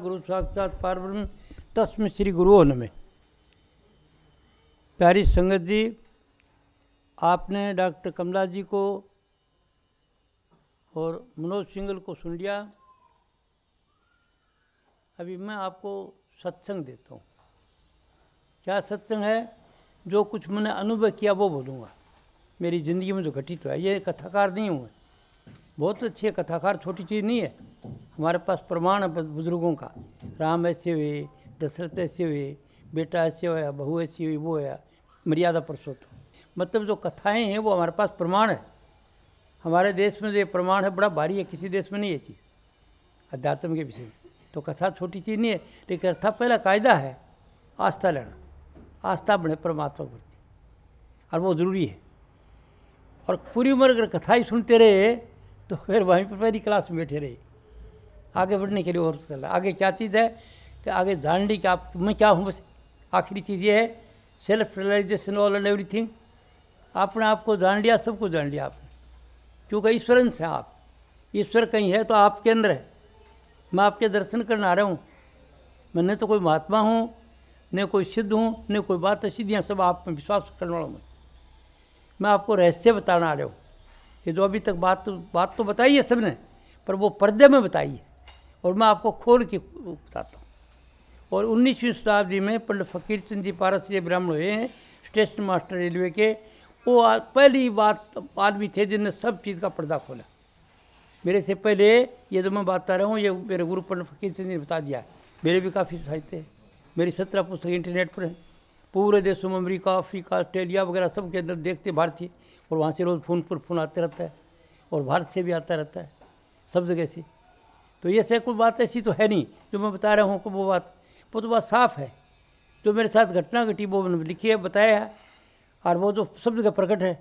गुरु साक्षात पारब्रह्म तस्म श्री गुरु में प्यारी संगत जी आपने डॉक्टर कमला जी को और मनोज सिंगल को सुन लिया अभी मैं आपको सत्संग देता हूँ क्या सत्संग है जो कुछ मैंने अनुभव किया वो बोलूँगा मेरी ज़िंदगी में जो घटित तो हुआ ये कथाकार नहीं हुए बहुत अच्छे कथाकार छोटी चीज़ नहीं है हमारे पास प्रमाण है बुजुर्गों का राम ऐसे हुए दशरथ ऐसे हुए बेटा ऐसे होया बहू ऐसी हुई वो होया मर्यादा पुरुषोत्तम मतलब जो कथाएं हैं वो हमारे पास प्रमाण है हमारे देश में जो ये प्रमाण है बड़ा भारी है किसी देश में नहीं है चीज़ अध्यात्म के विषय में तो कथा छोटी चीज़ नहीं है लेकिन कथा पहला कायदा है आस्था लेना आस्था बने परमात्मा प्रति और वो ज़रूरी है और पूरी उम्र अगर कथा ही सुनते रहे तो फिर वहीं पर पहली क्लास में बैठे रहे आगे बढ़ने के लिए और तो चला आगे क्या चीज़ है कि आगे जानने की आप मैं क्या हूँ बस आखिरी चीज़ ये है self realisation all and everything आपने आपको जान लिया सबको जान लिया आपने क्योंकि ईश्वरंश हैं आप ईश्वर कहीं है तो आपके अंदर है मैं आपके दर्शन करने आ रहा हूँ मैं न तो कोई महात्मा हूँ न कोई सिद्ध हूँ न कोई बात सिद्धियाँ सब आप में विश्वास करने वाला हूँ मैं आपको रहस्य बताना आ रहा हूँ ये जो अभी तक बात बात तो बताई है सबने पर वो पर्दे में बताई है और मैं आपको खोल के बताता हूँ और उन्नीसवीं शताब्दी में पंडित फ़कीर चंद जी पारसीय ब्राह्मण हुए हैं स्टेशन मास्टर रेलवे के वो पहली बात आदमी थे जिनने सब चीज़ का पर्दा खोला मेरे से पहले ये जो तो मैं बात कर रहा हूँ ये मेरे गुरु पंडित फ़कीर सिंह ने बता दिया मेरे भी काफ़ी साहित्य है मेरी सत्रह पुस्तकें इंटरनेट पर हैं पूरे देशों में अमरीका अफ्रीका ऑस्ट्रेलिया वगैरह सब के अंदर देखते भारतीय और वहाँ से रोज़ फ़ोन पर फ़ोन आते रहता है और भारत से भी आता रहता है सब जगह से तो ये से कोई बात ऐसी तो है नहीं जो मैं बता रहा हूँ आपको वो बात वो तो बात साफ़ है जो मेरे साथ घटना घटी वो मैंने लिखी है बताया है और वो जो तो सब जगह प्रकट है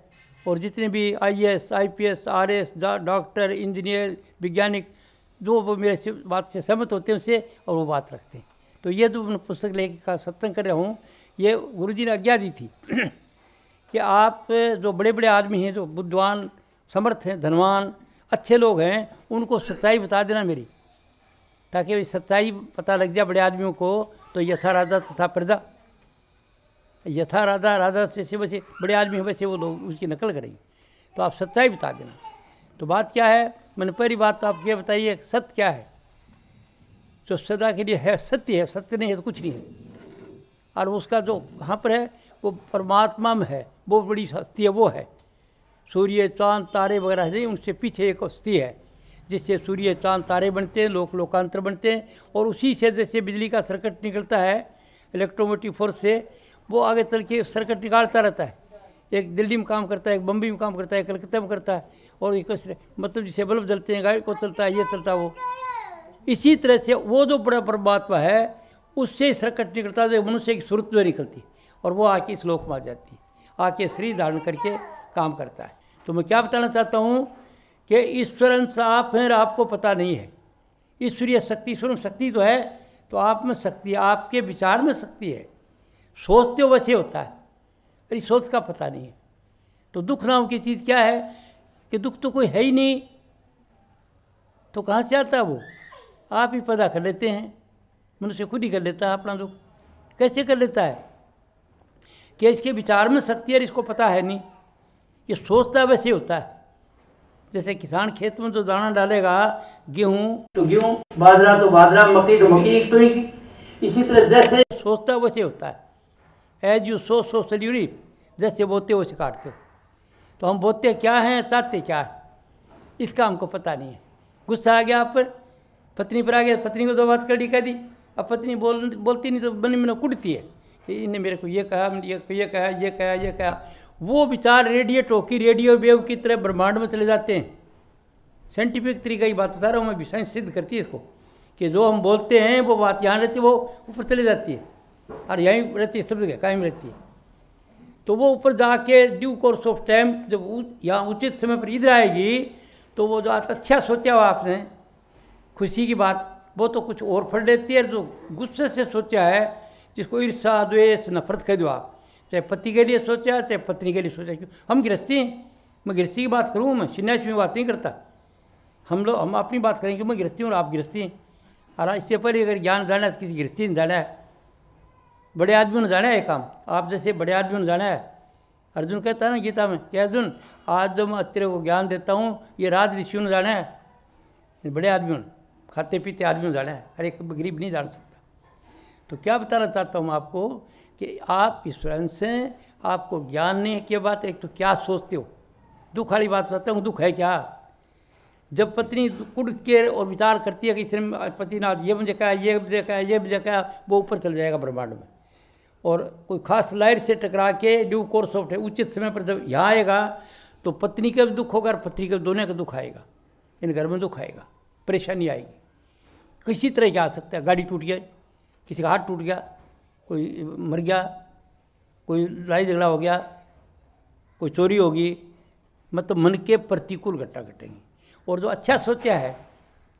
और जितने भी I I S P S R S doctor engineer वैज्ञानिक जो वो मेरे से बात से सहमत होते हैं उससे और वो बात रखते हैं तो ये जो तो मैं पुस्तक लेकर का सत्संग कर रहा हूँ ये गुरु जी ने आज्ञा दी थी कि आप जो बड़े बड़े आदमी हैं जो बुद्धवान समर्थ हैं धनवान अच्छे लोग हैं उनको सच्चाई बता देना मेरी ताकि सच्चाई पता लग जाए बड़े आदमियों को तो यथा राजा तथा प्रजा यथा राजा राजा जैसे वैसे बड़े आदमी हैं वैसे वो लोग उसकी नकल करेंगे तो आप सच्चाई बता देना तो बात क्या है मैंने पहली बात तो आप ये बताइए सत्य क्या है जो सदा के लिए है सत्य है सत्य नहीं है तो कुछ नहीं है और उसका जो कहाँ पर है वो परमात्मा में है वो बड़ी हस्ती है वो है सूर्य चांद तारे वगैरह से उनसे पीछे एक हस्ती है जिससे सूर्य चांद तारे बनते हैं लोक लोकांतर बनते हैं और उसी से जैसे बिजली का सर्किट निकलता है इलेक्ट्रोमोटिव फोर्स से वो आगे चल के सर्किट निकालता रहता है एक दिल्ली में काम करता है एक बम्बई में काम करता है कलकत्ता में करता है और एक मतलब जिसे बल्ब जलते हैं गाड़ी को चलता है ये चलता है वो इसी तरह से वो जो बड़ा परमात्मा है उससे सर्कट निकलता है जो मनुष्य की सुरत जो निकलती और वो आके इस लोक में आ जाती आके श्री धारण करके काम करता है तो मैं क्या बताना चाहता हूँ कि ईश्वरन साफ आप हैं आपको पता नहीं है ईश्वरीय शक्ति ईश्वर शक्ति तो है तो आप में शक्ति आपके विचार में शक्ति है सोचते हो वैसे होता है अरे सोच का पता नहीं है तो दुख नाम की चीज़ क्या है कि दुख तो कोई है ही नहीं तो कहाँ से आता है वो आप ही पैदा कर लेते हैं मनुष्य खुद ही कर लेता है अपना दुख कैसे कर लेता है कि इसके विचार में शक्ति है इसको पता है नहीं ये सोचता वैसे होता है जैसे किसान खेत में जो दाना डालेगा गेहूँ तो गेहूँ बाजरा तो बाजरा मकई तो मकई एक तो एक इसी तरह जैसे सोचता वैसे होता है एज यू सो सो सल्यूरी जैसे बोते वैसे काटते हो तो हम बोते क्या हैं चाहते क्या है इसका हमको पता नहीं है गुस्सा आ गया आप पर पत्नी पर आ गया पत्नी को तो बात कर दी कह दी अब पत्नी बोल बोलती नहीं तो बनी मनो कुटती है इनने मेरे को ये कहा ये ये कहा ये कहा ये कहा वो विचार रेडियो टोकी रेडियो वेव की तरह ब्रह्मांड में चले जाते हैं साइंटिफिक तरीका की बात बता रहा हूँ मैं साइंस सिद्ध करती है इसको कि जो हम बोलते हैं वो बात यहाँ रहती है वो ऊपर चली जाती है और यहीं रहती है सब जगह कायम रहती है तो वो ऊपर जाके ड्यू कोर्स ऑफ टाइम जब यहाँ उचित समय पर इधर आएगी तो वो जो अच्छा सोचा हुआ आपने खुशी की बात वो तो कुछ और फट लेती है जो गुस्से से सोचा है जिसको ईर्षा द्वेष नफरत कह दो आप चाहे पति के लिए सोचा चाहे पत्नी के लिए सोचा क्यों हम गृहस्थी हैं मैं गृहस्थी की बात करूँ मैं सन्यासी में बात नहीं करता हम लोग हम अपनी बात करेंगे मैं गृहस्थी हूँ आप गृहस्थी हैं और इससे पहले अगर ज्ञान जाना है तो किसी गृहस्थी ने जाना है बड़े आदमी ने जाना है काम आप जैसे बड़े आदमी ने जाना है अर्जुन कहता है ना गीता में कि अर्जुन आज जो मैं अत्रे को ज्ञान देता हूँ ये राज ऋषियों ने जाना है बड़े आदमियों ने खाते पीते आदमियों ने जाना है हर एक गरीब नहीं जान सकता तो क्या बताना चाहता हूँ आपको कि आप इस स्वयं से आपको ज्ञान नहीं है क्या बात एक तो क्या सोचते हो दुख वाली बात बताता हूँ दुख है क्या जब पत्नी कुट के और विचार करती है कि इसने पति ने ये मुझे कहा ये मुझे कहा ये मुझे कहा वो ऊपर चल जाएगा ब्रह्मांड में और कोई खास लाइट से टकरा के ड्यू कोर्स ऑफ उचित समय पर जब यहाँ आएगा तो पत्नी का भी दुख होगा और पत्नी का दोनों का दुख आएगा इन घर में दुख आएगा परेशानी आएगी किसी तरह क्या आ सकता है गाड़ी टूट गई किसी का हाथ टूट गया कोई मर गया कोई लड़ाई झगड़ा हो गया कोई चोरी होगी मतलब मन के प्रतिकूल घटना घटेंगी और जो अच्छा सोचा है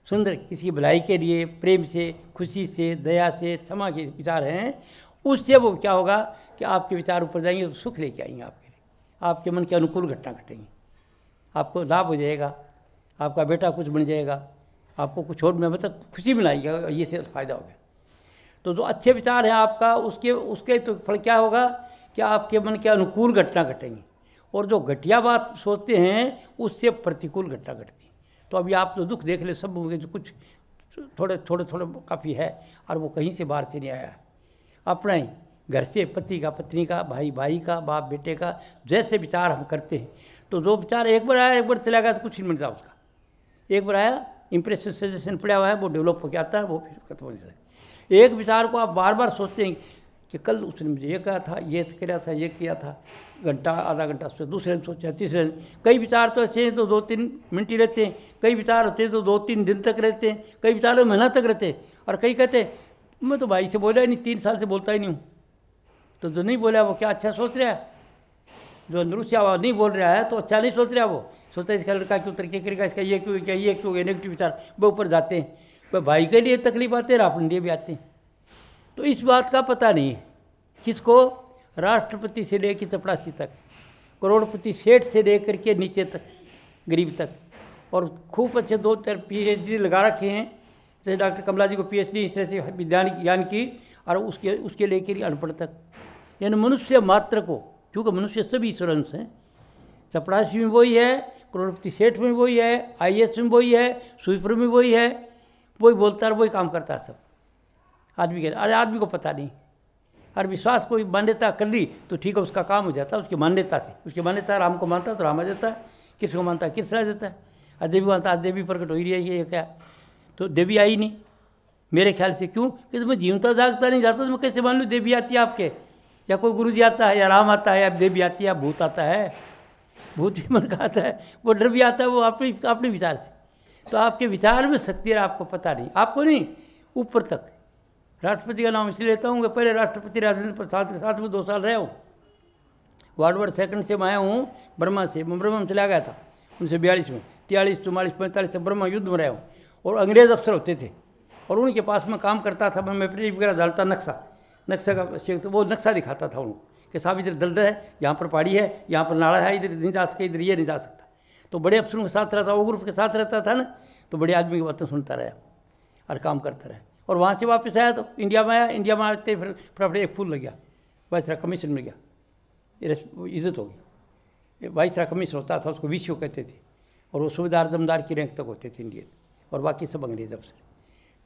सुंदर किसी की भलाई के लिए प्रेम से खुशी से दया से क्षमा के विचार हैं उससे वो क्या होगा कि आपके विचार ऊपर जाएंगे तो सुख लेके आएंगे आपके लिए आपके मन के अनुकूल घटना घटेंगी आपको लाभ हो जाएगा आपका बेटा कुछ बन जाएगा आपको कुछ और मतलब खुशी मिलाएगा ये से फ़ायदा होगा तो जो अच्छे विचार हैं आपका उसके उसके तो फल क्या होगा कि आपके मन के अनुकूल घटना घटेंगी और जो घटिया बात सोचते हैं उससे प्रतिकूल घटना घटती है तो अभी आप तो दुख देख ले सब होंगे जो कुछ थोड़े थोड़े थोड़े काफ़ी है और वो कहीं से बाहर से नहीं आया अपना ही घर से पति का पत्नी का भाई भाई का बाप बेटे का जैसे विचार हम करते हैं तो जो विचार एक बार आया एक बार चला गया तो कुछ नहीं मिलता उसका एक बार आया इंप्रेशन सजेशन पड़ा हुआ है वो डेवलप हो गया आता है वो फिर खत्म हो जाता है एक विचार को आप बार बार सोचते हैं कि कल उसने मुझे ये कहा था ये किया था ये किया था घंटा आधा घंटा सोचा दूसरे दिन सोचा तीसरे दिन कई विचार तो ऐसे हैं तो दो तीन मिनट ही रहते हैं कई विचार होते हैं तो दो तीन दिन तक रहते हैं कई विचार हो तो महीना तक रहते हैं और कई कहते हैं मैं तो भाई से बोला ही नहीं तीन साल से बोलता ही नहीं हूँ तो जो नहीं बोला वो क्या अच्छा सोच रहा है जो अंदर से नहीं बोल रहा है तो अच्छा नहीं सोच रहा वो सोचता है इसका लड़का क्यों तरीके करेगा इसका ये क्यों क्या ये क्यों नेगेटिव विचार वो ऊपर जाते हैं वह तो भाई के लिए तकलीफ आती है अपने लिए भी आते हैं तो इस बात का पता नहीं है किसको राष्ट्रपति से लेकर चपरासी तक करोड़पति सेठ से लेकर के नीचे तक गरीब तक और खूब अच्छे दो चार पी लगा रखे हैं जैसे डॉक्टर कमला जी को पीएचडी इस तरह से विज्ञान ज्ञान की और उसके उसके लेकर अनपढ़ तक यानी मनुष्य मात्र को क्योंकि मनुष्य सभी इंश्योरेंस हैं चपरासी में वही है करोड़पति सेठ में वही है आई में वही है स्वीपर में वही है वही बोलता है वही काम करता है सब आदमी के अरे आदमी को पता नहीं और विश्वास कोई मान्यता कर ली तो ठीक है उसका काम हो जाता है उसकी मान्यता से उसकी मान्यता राम को मानता है तो राम आ जाता है किस को मानता है किस रह जाता है और देवी को मानता है देवी प्रकट हो ही रही है ये क्या तो देवी आई नहीं मेरे ख्याल से क्यों कि तो मैं जीवता जागता नहीं जाता तो मैं कैसे मान लूँ देवी आती है आपके या कोई गुरु जी आता है या राम आता है या देवी आती है भूत आता है भूत भी मन का आता है वो डर भी आता है वो अपने अपने विचार से तो आपके विचार में शक्ति आपको पता नहीं आपको नहीं ऊपर तक राष्ट्रपति का नाम इसलिए लेता हूँ कि पहले राष्ट्रपति राजेंद्र प्रसाद के साथ में दो साल रहे हो वार्ड वार्ड सेकंड से मैं आया हूँ ब्रह्मा से मैं बर्मा में चला गया था उनसे बयालीस में तिहालीस चौवालीस पैंतालीस से ब्रह्मा युद्ध में रहे हूँ और अंग्रेज़ अफसर होते थे और उनके पास मैं काम करता था मैं मैपरी वगैरह डालता नक्शा नक्शा का तो वो नक्शा दिखाता था उनको कि साहब इधर दर्द है यहाँ पर पहाड़ी है यहाँ पर नाड़ा है इधर नहीं जा सके इधर ये नहीं जा सकता तो बड़े अफसरों के साथ रहता ग्रुप के साथ रहता था ना तो बड़े आदमी की बातें सुनता रहा और काम करता रहा और वहाँ से वापस आया तो इंडिया में आया इंडिया में आते फिर फटाफट एक फूल लग गया वाइसरा कमीशन मिल गया इज्जत हो गई वाइसरा कमीशन होता था उसको वी कहते थे और वो सूबेदार दमदार की रैंक तक होते थे इंडियन और बाकी सब अंग्रेज अफसर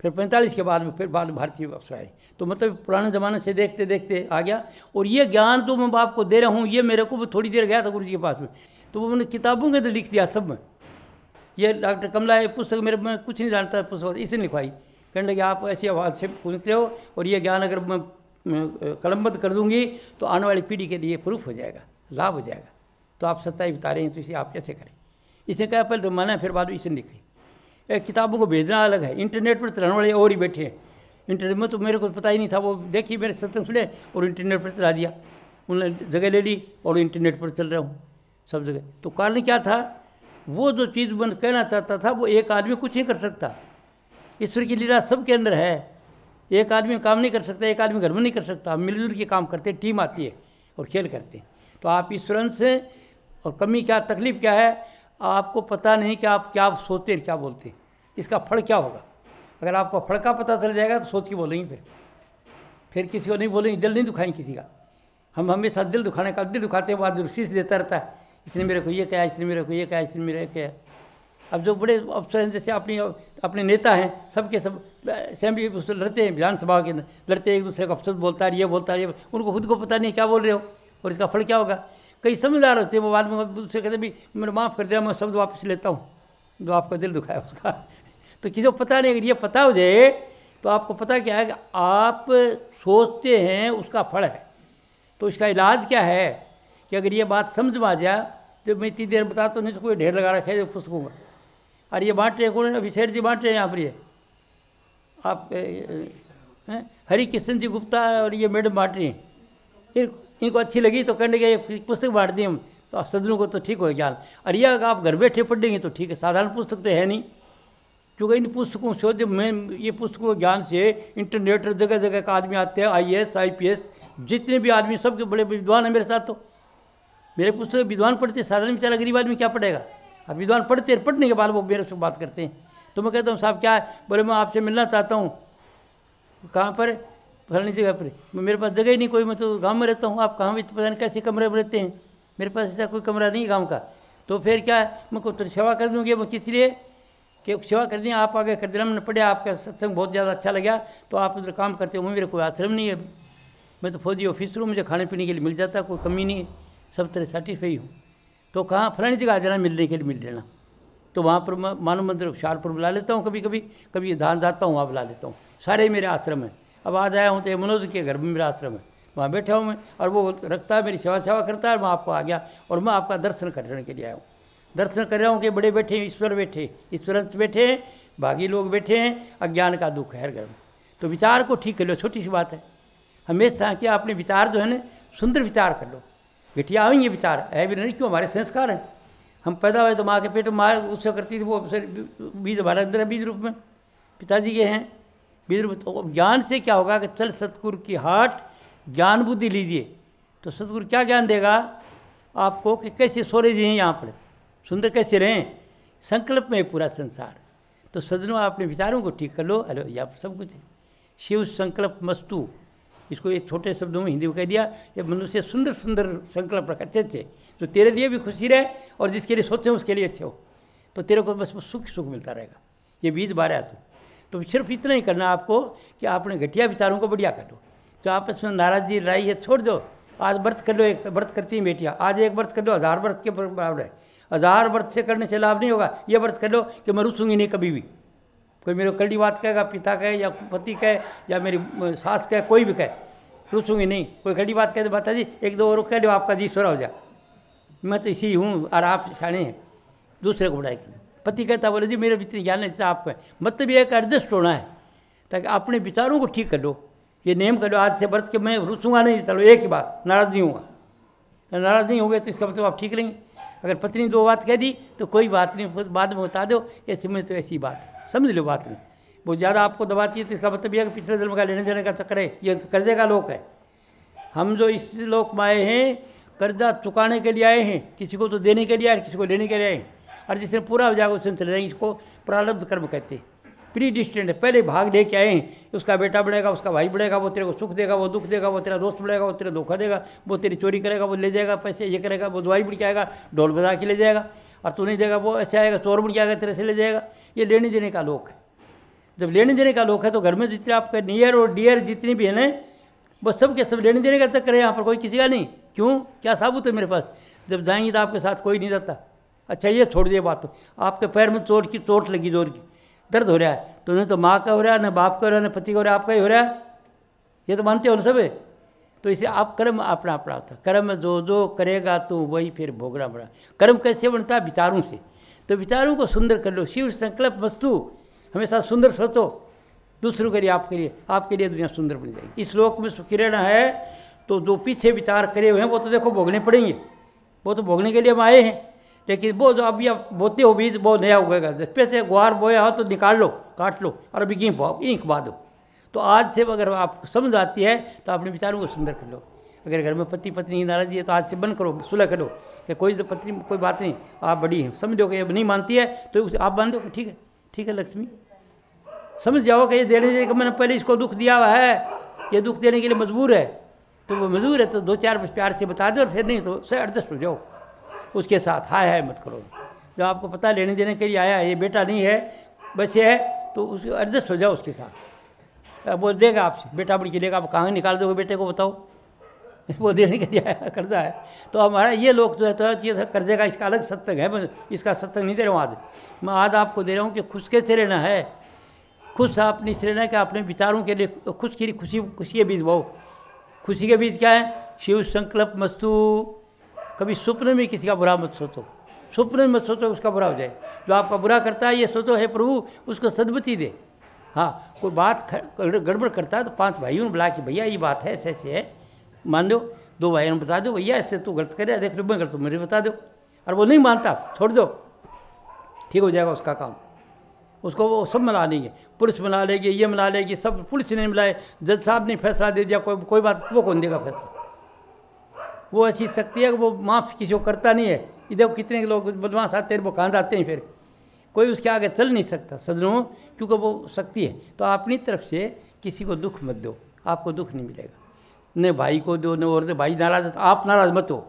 फिर पैंतालीस के बाद में फिर बाद भारतीय अफसर आए तो मतलब पुराने ज़माने से देखते देखते आ गया और ये ज्ञान तो मैं बाप को दे रहा हूँ ये मेरे को भी थोड़ी देर गया था गुरु जी के पास में तो वो उन्होंने किताबों के अंदर लिख दिया सब में ये डॉक्टर कमला ये पुस्तक मेरे में कुछ नहीं जानता पुस्तक इसे लिखवाई कहने लगे आप ऐसी आवाज़ से पूछ रहे हो और ये ज्ञान अगर मैं कलमबद्ध कर दूंगी तो आने वाली पीढ़ी के लिए प्रूफ हो जाएगा लाभ हो जाएगा तो आप सच्चाई बता रहे हैं तो इसे आप कैसे करें इसने कहा पहले तो माना फिर बाद में इसने लिखी किताबों को भेजना अलग है इंटरनेट पर चलाने तो वाले और ही बैठे हैं इंटरनेट में तो मेरे को पता ही नहीं था वो देखी मेरे सत्संग सुने और इंटरनेट पर चला दिया उन्होंने जगह ले ली और इंटरनेट पर चल रहा हूँ सब जगह तो कारण क्या था वो जो चीज़ बन कहना चाहता था वो एक आदमी कुछ नहीं कर सकता ईश्वर की लीला सबके अंदर है एक आदमी काम नहीं कर सकता एक आदमी घर में नहीं कर सकता हम मिलजुल के काम करते हैं टीम आती है और खेल करते हैं तो आप ईश्वर से और कमी क्या तकलीफ़ क्या है आपको पता नहीं कि आप क्या सोचते हैं क्या बोलते हैं इसका फल क्या होगा अगर आपको फल का पता चल जाएगा तो सोच के बोलेंगे फिर फिर किसी को नहीं बोलेंगे दिल नहीं दुखाएंगे किसी का हम हमेशा दिल दुखाने का दिल दुखाते हैं बाद शीश देता रहता है इसने मेरे को ये कहा इसने मेरे को ये कहा इसने मेरे कहा अब जो बड़े अफसर हैं जैसे अपनी अपने नेता हैं सबके सब असेंबली सब, लड़ते हैं विधानसभा के अंदर लड़ते हैं एक दूसरे का अफसर बोलता है ये बोलता है ये उनको खुद को पता नहीं क्या बोल रहे हो और इसका फल क्या होगा कई समझदार होते हैं वो बाद में दूसरे कहते भी मेरे माफ़ कर दिया मैं शब्द वापस लेता हूँ जो आपका दिल दुखाया उसका तो किसी को पता नहीं अगर ये पता हो जाए तो आपको पता क्या है कि आप सोचते हैं उसका फल है तो इसका इलाज क्या है कि अगर ये बात समझ में आ जाए तो मैं इतनी देर बता तो नहीं कोई ढेर लगा रखे जो तो फुसकूँगा और ये बांट रहे कौन अभिषेक जी बांट रहे हैं यहाँ पर ये आप हरी किशन जी गुप्ता और ये मैडम बांट रही हैं इनको अच्छी लगी तो कहने गए पुस्तक बांट दी हम तो आप सदनों को तो ठीक हो गया और ये अगर आप घर बैठे पढ़ लेंगे तो ठीक है साधारण पुस्तक तो है नहीं क्योंकि इन पुस्तकों से जब मैं ये पुस्तकों ज्ञान से इंटरनेट जगह जगह का आदमी आते हैं I S I P S जितने भी आदमी सबके बड़े विद्वान हैं मेरे साथ तो मेरे पुस्तक विद्वान पढ़ते साधारण बेचारा गरीब आदमी क्या पढ़ेगा अब विद्वान पढ़ते हैं पढ़ने के बाद वो मेरे से बात करते हैं तो मैं कहता हूँ साहब क्या है बोले मैं आपसे मिलना चाहता हूँ कहाँ पर फलानी जगह पर मेरे पास जगह ही नहीं कोई मैं तो गाँव में रहता हूँ आप कहाँ भी तो पता नहीं कैसे कमरे में रहते हैं मेरे पास ऐसा कोई कमरा नहीं गाँव का तो फिर क्या है मैं कुछ तो सेवा कर दूँगी मैं किस लिए कि सेवा कर दी आप आगे कर देना हमने पढ़े आपका सत्संग बहुत ज़्यादा अच्छा लगा तो आप उधर काम करते हो मेरे कोई आश्रम नहीं है मैं तो फौजी ऑफिसर हूँ मुझे खाने पीने के लिए मिल जाता कोई कमी नहीं है सब तरह सेटिस्फाई हूँ तो कहाँ फलानी जगह आ जाना मिलने के लिए मिल लेना तो वहाँ पर मैं मानव मंदिर शाहपुर बुला लेता हूँ कभी कभी कभी धान जाता हूँ वहाँ बुला लेता हूँ सारे मेरे आश्रम है अब आज आया हूँ तो ये मनोज के घर में मेरा आश्रम है वहाँ बैठा हूँ मैं और वो रखता है मेरी सेवा सेवा करता है मैं आपको आ गया और मैं आपका दर्शन करने के लिए आया हूँ दर्शन कर रहा हूँ कि बड़े बैठे हैं ईश्वर बैठे ईश्वरंत बैठे हैं भागी लोग बैठे हैं अज्ञान का दुख है हर घर में तो विचार को ठीक कर लो छोटी सी बात है हमेशा कि आपने विचार जो है ना सुंदर विचार कर लो घटिया आएंगे विचार है भी नहीं क्यों हमारे संस्कार हैं हम पैदा हुए तो माँ के पेट में माँ उससे करती थी वो बीज हमारे अंदर है बीज रूप में पिताजी के हैं बीज रूप तो ज्ञान से क्या होगा कि चल सतगुरु की हाट ज्ञान बुद्धि लीजिए तो सतगुरु क्या ज्ञान देगा आपको कि कैसे सोरे जी हैं यहाँ पर सुंदर कैसे रहें संकल्प में पूरा संसार तो सदनों अपने विचारों को ठीक कर लो अरे यहाँ पर सब कुछ है शिव संकल्प मस्तु इसको ये छोटे शब्दों में हिंदी में कह दिया ये मनुष्य सुंदर सुंदर संकल्प रखा अच्छे अच्छे जो तो तेरे लिए भी खुशी रहे और जिसके लिए सोचे उसके लिए अच्छे हो तो तेरे को बस सुख सुख मिलता रहेगा ये बीज बारह तू तो सिर्फ इतना ही करना आपको कि आपने घटिया विचारों को बढ़िया कर दो जो आपस में नाराजगी लड़ाई है छोड़ दो आज व्रत कर लो एक व्रत करती हैं बेटियाँ आज एक व्रत कर लो हज़ार व्रत के बराबर है हज़ार व्रत से करने से लाभ नहीं होगा ये व्रत कर लो कि मैं रुसूँगी नहीं कभी भी कोई मेरे को कड़ी बात कहेगा पिता कहे या पति कहे या मेरी सास कहे कोई भी कहे रुसूंगी नहीं कोई कड़ी बात कहे तो बता जी एक दो और कह दो आपका जी सोरा हो जाए मैं तो इसी हूँ और आप सियाणे हैं दूसरे को बुराई पति कहता बोले जी मेरे इतनी ज्ञान है आप मतलब ये एक एडजस्ट होना है ताकि अपने विचारों को ठीक कर लो ये नेम कर लो आज से बर्थ के मैं रुसूँगा नहीं चलो एक ही बात नाराज़ नहीं होगा नाराज़ नहीं होंगे तो इसका मतलब आप ठीक रहेंगे अगर पत्नी दो बात कह दी तो कोई बात नहीं बाद में बता दो कि इसमें तो ऐसी बात है समझ लो बात नहीं वो ज़्यादा आपको दबाती है तो इसका मतलब यह है कि पिछले धर्म का लेने देने का चक्कर है ये कर्जे का लोक है हम जो इस लोक में आए हैं कर्जा चुकाने के लिए आए हैं किसी को तो देने के लिए आए किसी को लेने के लिए आए हैं और जिसने पूरा हो जाएगा उसने चले जाएंगे इसको प्रारब्ध कर्म कहते हैं प्री डिस्टेंट है पहले भाग लेके आए हैं उसका बेटा बढ़ेगा उसका भाई बढ़ेगा वो तेरे को सुख देगा वो दुख देगा वो तेरा दोस्त बढ़ेगा वो तेरा धोखा देगा वो तेरी चोरी करेगा वो ले जाएगा पैसे ये करेगा वो दवाई बढ़ के आएगा ढोल बजा के ले जाएगा और तू नहीं देगा वो ऐसे आएगा चोर बढ़ के आएगा तेरे से ले जाएगा ये लेने देने का लोक है जब लेने देने का लोक है तो घर में जितने आपके नियर और डियर जितनी भी है ना बस सब के सब लेने देने का चक्कर है यहाँ पर कोई किसी का नहीं क्यों क्या साबुत है मेरे पास जब जाएंगे तो आपके साथ कोई नहीं जाता अच्छा ये छोड़ दिए बात तो आपके पैर में चोट की चोट लगी जोर की दर्द हो रहा है तो न तो माँ का हो रहा है ना बाप का हो रहा है ना पति का हो रहा है आपका ही हो रहा है ये तो मानते हो ना सब तो इसे आप कर्म अपना अपना होता कर्म जो जो करेगा तो वही फिर भोगना पड़ा कर्म कैसे बनता है विचारों से तो विचारों को सुंदर कर लो शिव संकल्प वस्तु हमेशा सुंदर सोचो दूसरों के लिए आपके लिए आपके लिए दुनिया सुंदर बन जाएगी इस लोक में सुकिरण है तो जो पीछे विचार करे हुए हैं वो तो देखो भोगने पड़ेंगे वो तो भोगने के लिए हम आए हैं लेकिन वो जो अभी आप बोते हो बीज वो नया उगेगा पे से गुहार बोया हो तो निकाल लो काट लो और अभी गिंक पाओ ईंक बांधो तो आज से अगर आप समझ आती है तो अपने विचारों को सुंदर कर लो अगर घर में पति पत्नी नाराजी है तो आज से बंद करो सुलह करो कि कोई तो पत्नी कोई बात नहीं आप बड़ी हैं समझ लो कि अब नहीं मानती है तो उसे आप मान दो ठीक है ठीक है लक्ष्मी समझ जाओ कि ये देने देने मैंने पहले इसको दुख दिया हुआ है ये दुख देने के लिए मजबूर है तो वो मजबूर है तो दो चार बस प्यार से बता दो और फिर नहीं तो उससे एडजस्ट हो जाओ उसके साथ हाय हाय मत करो जब आपको पता लेने देने के लिए आया ये बेटा नहीं है बस ये है तो उसको एडजस्ट हो जाओ उसके साथ वो देगा आपसे बेटा बड़ी लेगा आप कहाँ निकाल दोगे बेटे को बताओ वो देने लिए आया कर्जा है तो हमारा ये लोग जो है तो ये कर्जे का इसका अलग सत्संग है मैं इसका सत्संग नहीं दे रहा हूँ आज मैं आज आपको दे रहा हूँ कि खुश कैसे रहना है खुश अपनी श्रेणा के अपने विचारों के लिए खुश की खुशी खुशी के बीज भाव खुशी के बीज क्या है शिव संकल्प मस्तु कभी स्वप्न में किसी का बुरा मत सोचो स्वप्न में मत सोचो उसका बुरा हो जाए जो आपका बुरा करता है ये सोचो हे प्रभु उसको सदबती दे हाँ कोई बात गड़बड़ करता है तो पांच भाइयों ने बुला कि भैया ये बात है ऐसे ऐसे है मान दो दो भाई ने बता दो भैया ऐसे तू गलत करे देख लो मैं गलत मेरे बता दो और वो नहीं मानता छोड़ दो ठीक हो जाएगा उसका काम उसको वो सब मिला लेंगे पुलिस मिला लेगी ये मिला लेगी सब पुलिस ने मिलाए जज साहब ने फैसला दे दिया कोई कोई बात वो कौन देगा फैसला वो ऐसी शक्ति है कि वो माफ़ किसी को करता नहीं है इधर कितने लोग बदमाश आते हैं वो कहाँ जाते हैं फिर कोई उसके आगे चल नहीं सकता सदनों क्योंकि वो शक्ति है तो अपनी तरफ से किसी को दुख मत दो आपको दुख नहीं मिलेगा ने भाई को दो ने और दे भाई नाराज़ आप नाराज़ मत हो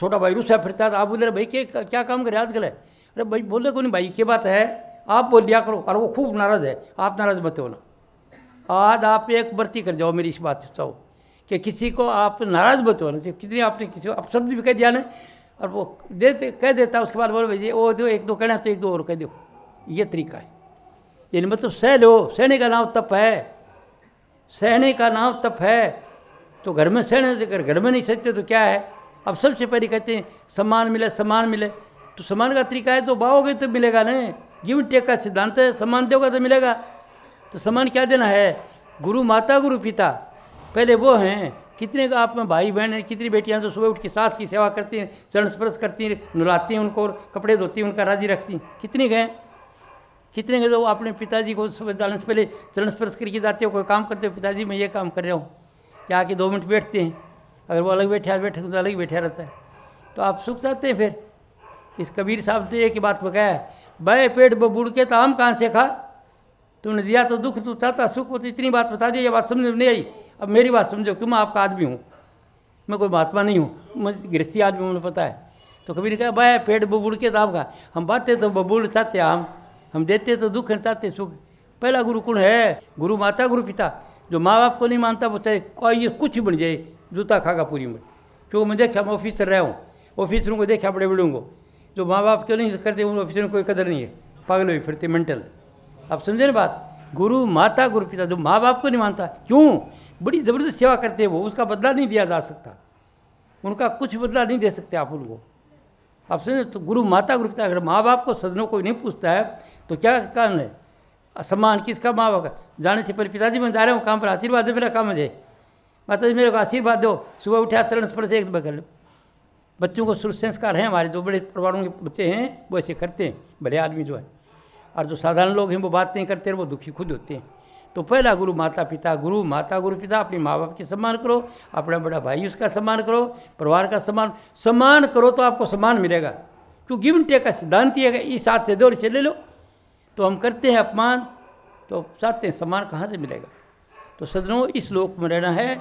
छोटा भाई रूसा फिरता था आप बोले भाई के क्या काम करे आजकल है अरे भाई बोले को नहीं भाई की बात है आप बोल दिया करो और वो खूब नाराज़ है आप नाराज़ मत ना आज आप एक बर्ती कर जाओ मेरी इस बात से चाहो कि किसी को आप नाराज़ मत हो ना कितनी आपने किसी को आप शब्द भी कह दिया ना और वो दे कह देता उसके बाद बोलो भाई वो जो एक दो कहना तो एक दो और कह दो ये तरीका है यानी मतलब सह लो सहने का नाम तप है सहने का नाम तप है तो घर में सहने से कर घर में नहीं सहते तो क्या है अब सबसे पहले कहते हैं सम्मान मिले सम्मान मिले तो सम्मान का तरीका है तो बाओगे तो मिलेगा नहीं गिव टेक का सिद्धांत है सम्मान दोगे तो मिलेगा तो सम्मान क्या देना है गुरु माता गुरु पिता पहले वो हैं कितने का आप में भाई बहन हैं कितनी बेटियां जो सुबह उठ के सास की सेवा करती हैं चरण स्पर्श करती हैं नुलाती हैं उनको और कपड़े धोती हैं उनका राजी रखती हैं कितने गए कितने गए जो अपने पिताजी को सुबह डालने से पहले चरण स्पर्श करके जाते हो कोई काम करते हो पिताजी मैं ये काम कर रहा हूँ या आके दो मिनट बैठते हैं अगर वो अलग बैठे बैठे तो अलग बैठा रहता है तो आप सुख चाहते हैं फिर इस कबीर साहब ने तो एक ही बात पकाया है बे पेट बबूड़ के तो आम कहाँ से खा तुमने दिया तो दुख तो चाहता सुख वो तो इतनी बात बता दी ये बात समझ नहीं आई अब मेरी बात समझो क्यों मैं आपका आदमी हूँ मैं कोई महात्मा नहीं हूँ मैं गृहस्थी आदमी हूँ पता है तो कबीर ने कहा बे पेट बबूड़ के तो आम खा हम बातें तो बबूड़ चाहते आम हम देते तो दुख चाहते सुख पहला गुरु कौन है गुरु माता गुरु पिता जो माँ बाप को नहीं मानता वो चाहे कोई कुछ ही बन जाए जूता खागा पूरी उम्र क्योंकि मैं देखा मैं ऑफिसर रहा हूँ ऑफिसरों को देखा बड़े बड़ों को जो माँ बाप क्यों नहीं करते उन ऑफिसरों कोई कदर नहीं है पागल हुई फिरते मेंटल आप समझे ना बात गुरु माता गुरु पिता जो माँ बाप को नहीं मानता क्यों बड़ी ज़बरदस्त सेवा करते हैं वो उसका बदला नहीं दिया जा सकता उनका कुछ बदला नहीं दे सकते आप उनको आप समझे तो गुरु माता गुरु पिता अगर माँ बाप को सदनों को नहीं पूछता है तो क्या कारण है सम्मान किसका माँ बाप जाने से पहले पिताजी मैं जा रहा हूँ काम पर आशीर्वाद दे मेरा काम है माता जी मेरे को आशीर्वाद दो सुबह उठे चरण स्पर्श एक बगल कर लो बच्चों को शुरू संस्कार हैं हमारे जो बड़े परिवारों के बच्चे हैं वो ऐसे करते हैं भले आदमी जो है और जो साधारण लोग हैं वो बात नहीं करते हैं वो दुखी खुद होते हैं तो पहला गुरु माता पिता गुरु माता गुरु पिता अपने माँ बाप की सम्मान करो अपना बड़ा भाई उसका सम्मान करो परिवार का सम्मान सम्मान करो तो आपको सम्मान मिलेगा क्यों गिवन टेक का सिद्धांत ही है इस हाथ से दो से ले लो तो हम करते हैं अपमान तो चाहते हैं सम्मान कहाँ से मिलेगा तो सदनों इस लोक में रहना है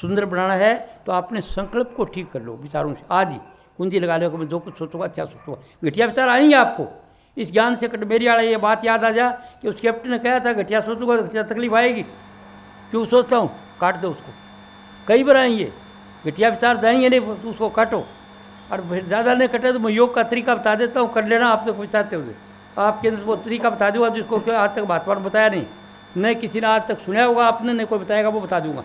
सुंदर बनाना है तो आपने संकल्प को ठीक कर लो विचारों से आदि कुंजी लगा लो मैं जो कुछ सोचूंगा अच्छा सोचूंगा घटिया विचार आएंगे आपको इस ज्ञान से कट मेरी आड़ा ये बात याद आ जा कि उस कैप्टन ने कहा था घटिया सोचूंगा तो घटिया तकलीफ आएगी क्यों सोचता हूँ काट दो उसको कई बार आएंगे घटिया विचार जाएंगे तो नहीं तो उसको काटो और फिर ज़्यादा नहीं कटे तो मैं योग का तरीका बता देता हूँ कर लेना आप लोग तो चाहते हो आपके अंदर वो तरीका बता दूंगा जिसको आज तक भाजपा ने बताया नहीं न किसी ने आज तक सुना होगा आपने नहीं कोई बताएगा वो बता दूंगा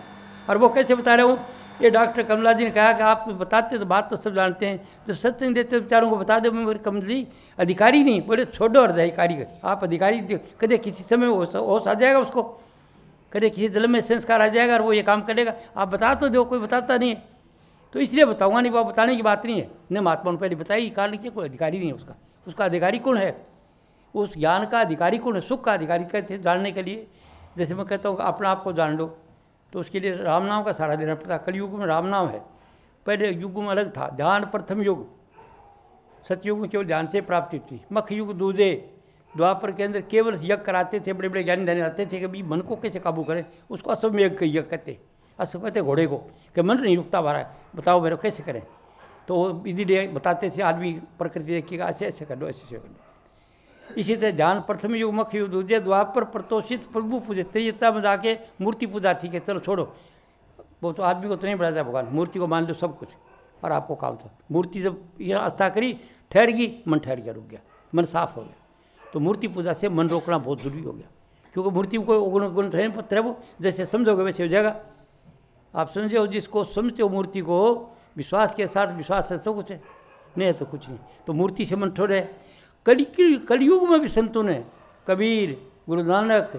और वो कैसे बता रहे हो ये डॉक्टर कमला जी ने कहा कि आप बताते तो बात तो सब जानते हैं जब सच नहीं देते बेचारों को बता दो मैं कमल जी अधिकारी नहीं बोले छोड़ो अधिकारी आप अधिकारी कदे किसी समय होश आ जाएगा उसको कदे किसी दल में संस्कार आ जाएगा और वो ये काम करेगा आप बता तो दो कोई बताता नहीं है तो इसलिए बताऊँगा नहीं बाबा बताने की बात नहीं है न महात्मा ने पहले बताई कारण किया कोई अधिकारी नहीं है उसका उसका अधिकारी कौन है उस ज्ञान का अधिकारी कौन है सुख का अधिकारी कहते जानने के लिए जैसे मैं कहता हूँ अपने आप को जान लो तो उसके लिए राम नाम का सारा देना पड़ता कलयुग में राम नाम है पहले युग में अलग था ध्यान प्रथम युग सतयुग में केवल ध्यान से प्राप्ति थी मख युग दूधे द्वापर के अंदर केवल यज्ञ कराते थे बड़े बड़े ज्ञानी ध्यान आते थे कि मन को कैसे काबू करें उसको अश्वमेघ यज्ञ कहते असम कहते घोड़े को कि मन नहीं रुकता है बताओ मेरे कैसे करें तो विधि बताते थे आदमी प्रकृति देखिएगा ऐसे ऐसे कर लो ऐसे ऐसे कर लो इसी तरह ध्यान प्रथम युग मख युग दूजे द्वापर प्रतोषित प्रभु पूजे तेजता में जाके मूर्ति पूजा ठीक है चलो छोड़ो वो तो आदमी को तो नहीं बढ़ाता भगवान मूर्ति को मान लो सब कुछ और आपको काम था मूर्ति जब यह आस्था करी ठहर गई मन ठहर गया रुक गया मन साफ हो गया तो मूर्ति पूजा से मन रोकना बहुत जरूरी हो गया क्योंकि मूर्ति में कोई उगुण गुण थे पत्थर है वो जैसे समझोगे वैसे हो जाएगा आप समझे हो जिसको समझते हो मूर्ति को विश्वास के साथ विश्वास है सब कुछ है नहीं है तो कुछ नहीं तो मूर्ति से मन थोड़े कली कलयुग में भी संतों ने कबीर गुरु नानक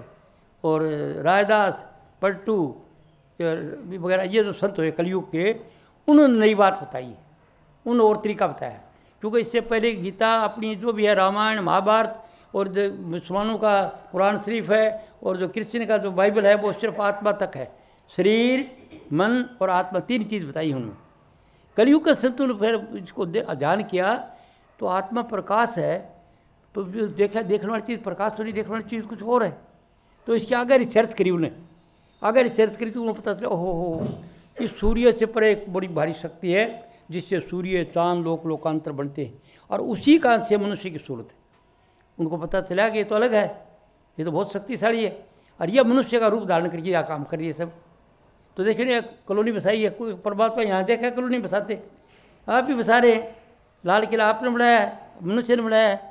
और रायदास पट्टू वगैरह ये जो संत हुए कलयुग के उन्होंने नई बात बताई है उन और तरीका बताया क्योंकि इससे पहले गीता अपनी जो भी है रामायण महाभारत और जो मुसलमानों का कुरान शरीफ है और जो क्रिश्चियन का जो बाइबल है वो सिर्फ आत्मा तक है शरीर मन और आत्मा तीन चीज़ बताई उन्होंने कलयुग का ने फिर इसको ध्यान किया तो आत्मा प्रकाश है तो देखा देखने वाली चीज़ प्रकाश तो नहीं देखने वाली चीज़ कुछ और है तो इसके आगे रिसर्च करी उन्हें आगे रिसर्च करी तो उन्हें पता चला ओहो हो इस सूर्य से पर एक बड़ी भारी शक्ति है जिससे सूर्य चांद लोक लोकांतर बनते हैं और उसी का से मनुष्य की सूरत है उनको पता चला कि ये तो अलग है ये तो बहुत शक्तिशाली है और यह मनुष्य का रूप धारण करिए या काम करिए सब तो देखिए ना कॉलोनी बसाई है कोई परमात्मा यहाँ देखा कॉलोनी बसाते आप भी बसा रहे हैं लाल किला आपने बनाया है मनुष्य ने बनाया है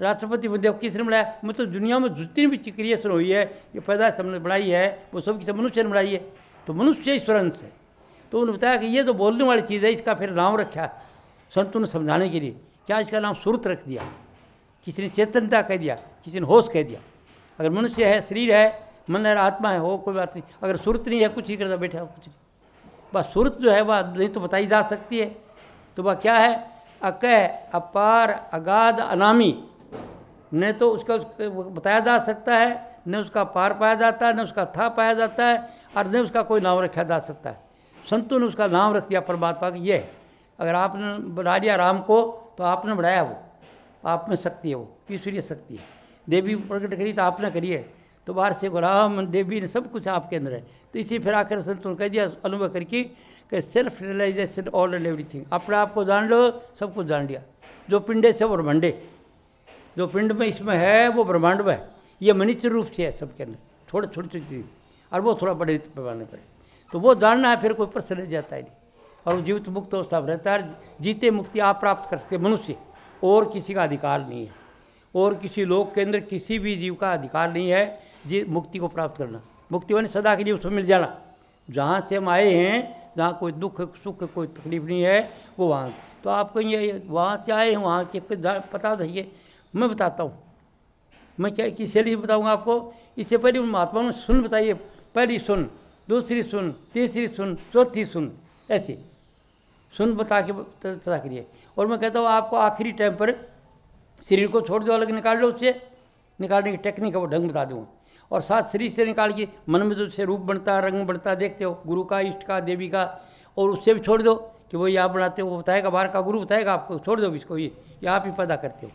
राष्ट्रपति बन को किसने बनाया मतलब तो दुनिया में जितनी भी क्रिएशन हुई है ये पैदा सबने बढ़ाई है वो सब किसी मनुष्य ने बढ़ाई है तो मनुष्य ईश्वर अंश है तो उन्होंने बताया कि ये जो बोलने वाली चीज़ है इसका फिर नाम रखा संतों ने समझाने के लिए क्या इसका नाम सुरत रख दिया किसी ने चेतनता कह दिया किसी ने होश कह दिया अगर मनुष्य है शरीर है मन है आत्मा है हो कोई बात नहीं अगर सुरत नहीं है कुछ ही करता बैठा हो कुछ नहीं बस सूरत जो है वह नहीं तो बताई जा सकती है तो वह क्या है अकह अपार अगाध अनामी न तो उसका बताया जा सकता है न उसका पार पाया जाता है न उसका था पाया जाता है और न उसका कोई नाम रखा जा सकता है संतों ने उसका नाम रख दिया परमात्मा का ये अगर आपने बना लिया राम को तो आपने बढ़ाया वो आप में शक्ति है वो ईश्वरीय शक्ति है देवी प्रकट करी तो आपने करिए तो बाहर से राम हाँ, देवी ने सब कुछ आपके अंदर है तो इसी फिर आखिर संतों ने कह दिया अनुभव करके कि self realisation all and everything अपने आप को जान लो सब कुछ जान लिया जो पिंडे से और भंडे जो पिंड में इसमें है वो ब्रह्मांड में है ये मनित्र रूप से है सबके अंदर थोड़े छोटे छोटे चीज और वो थोड़ा बड़े पैमाने पर तो वो जानना है फिर कोई प्रश्न रह जाता ही नहीं और वो जीवित मुक्त अवस्था में रहता है जीते मुक्ति आप प्राप्त कर सकते मनुष्य और किसी का अधिकार नहीं है और किसी लोक के अंदर किसी भी जीव का अधिकार नहीं है जी मुक्ति को प्राप्त करना मुक्ति मैंने सदा के लिए उसमें मिल जाना जहाँ से हम आए हैं जहाँ कोई दुख सुख कोई तकलीफ नहीं है वो वहाँ तो आपको ये वहाँ से आए हैं वहाँ के पता रहिए मैं बताता हूँ मैं क्या किसके लिए बताऊँगा आपको इससे पहले उन महात्मा ने सुन बताइए पहली सुन दूसरी सुन तीसरी सुन चौथी सुन ऐसे सुन बता के बता करिए और मैं कहता हूँ आपको आखिरी टाइम पर शरीर को छोड़ दो अलग निकाल लो उससे निकालने की टेक्निक है वो ढंग बता दूँ और साथ शरीर से निकाल के मन में जो से रूप बनता है रंग बनता है देखते हो गुरु का इष्ट का देवी का और उससे भी छोड़ दो कि वो ये आप बनाते हो वो बताएगा बाहर का गुरु बताएगा आपको छोड़ दो इसको ये आप ही पैदा करते हो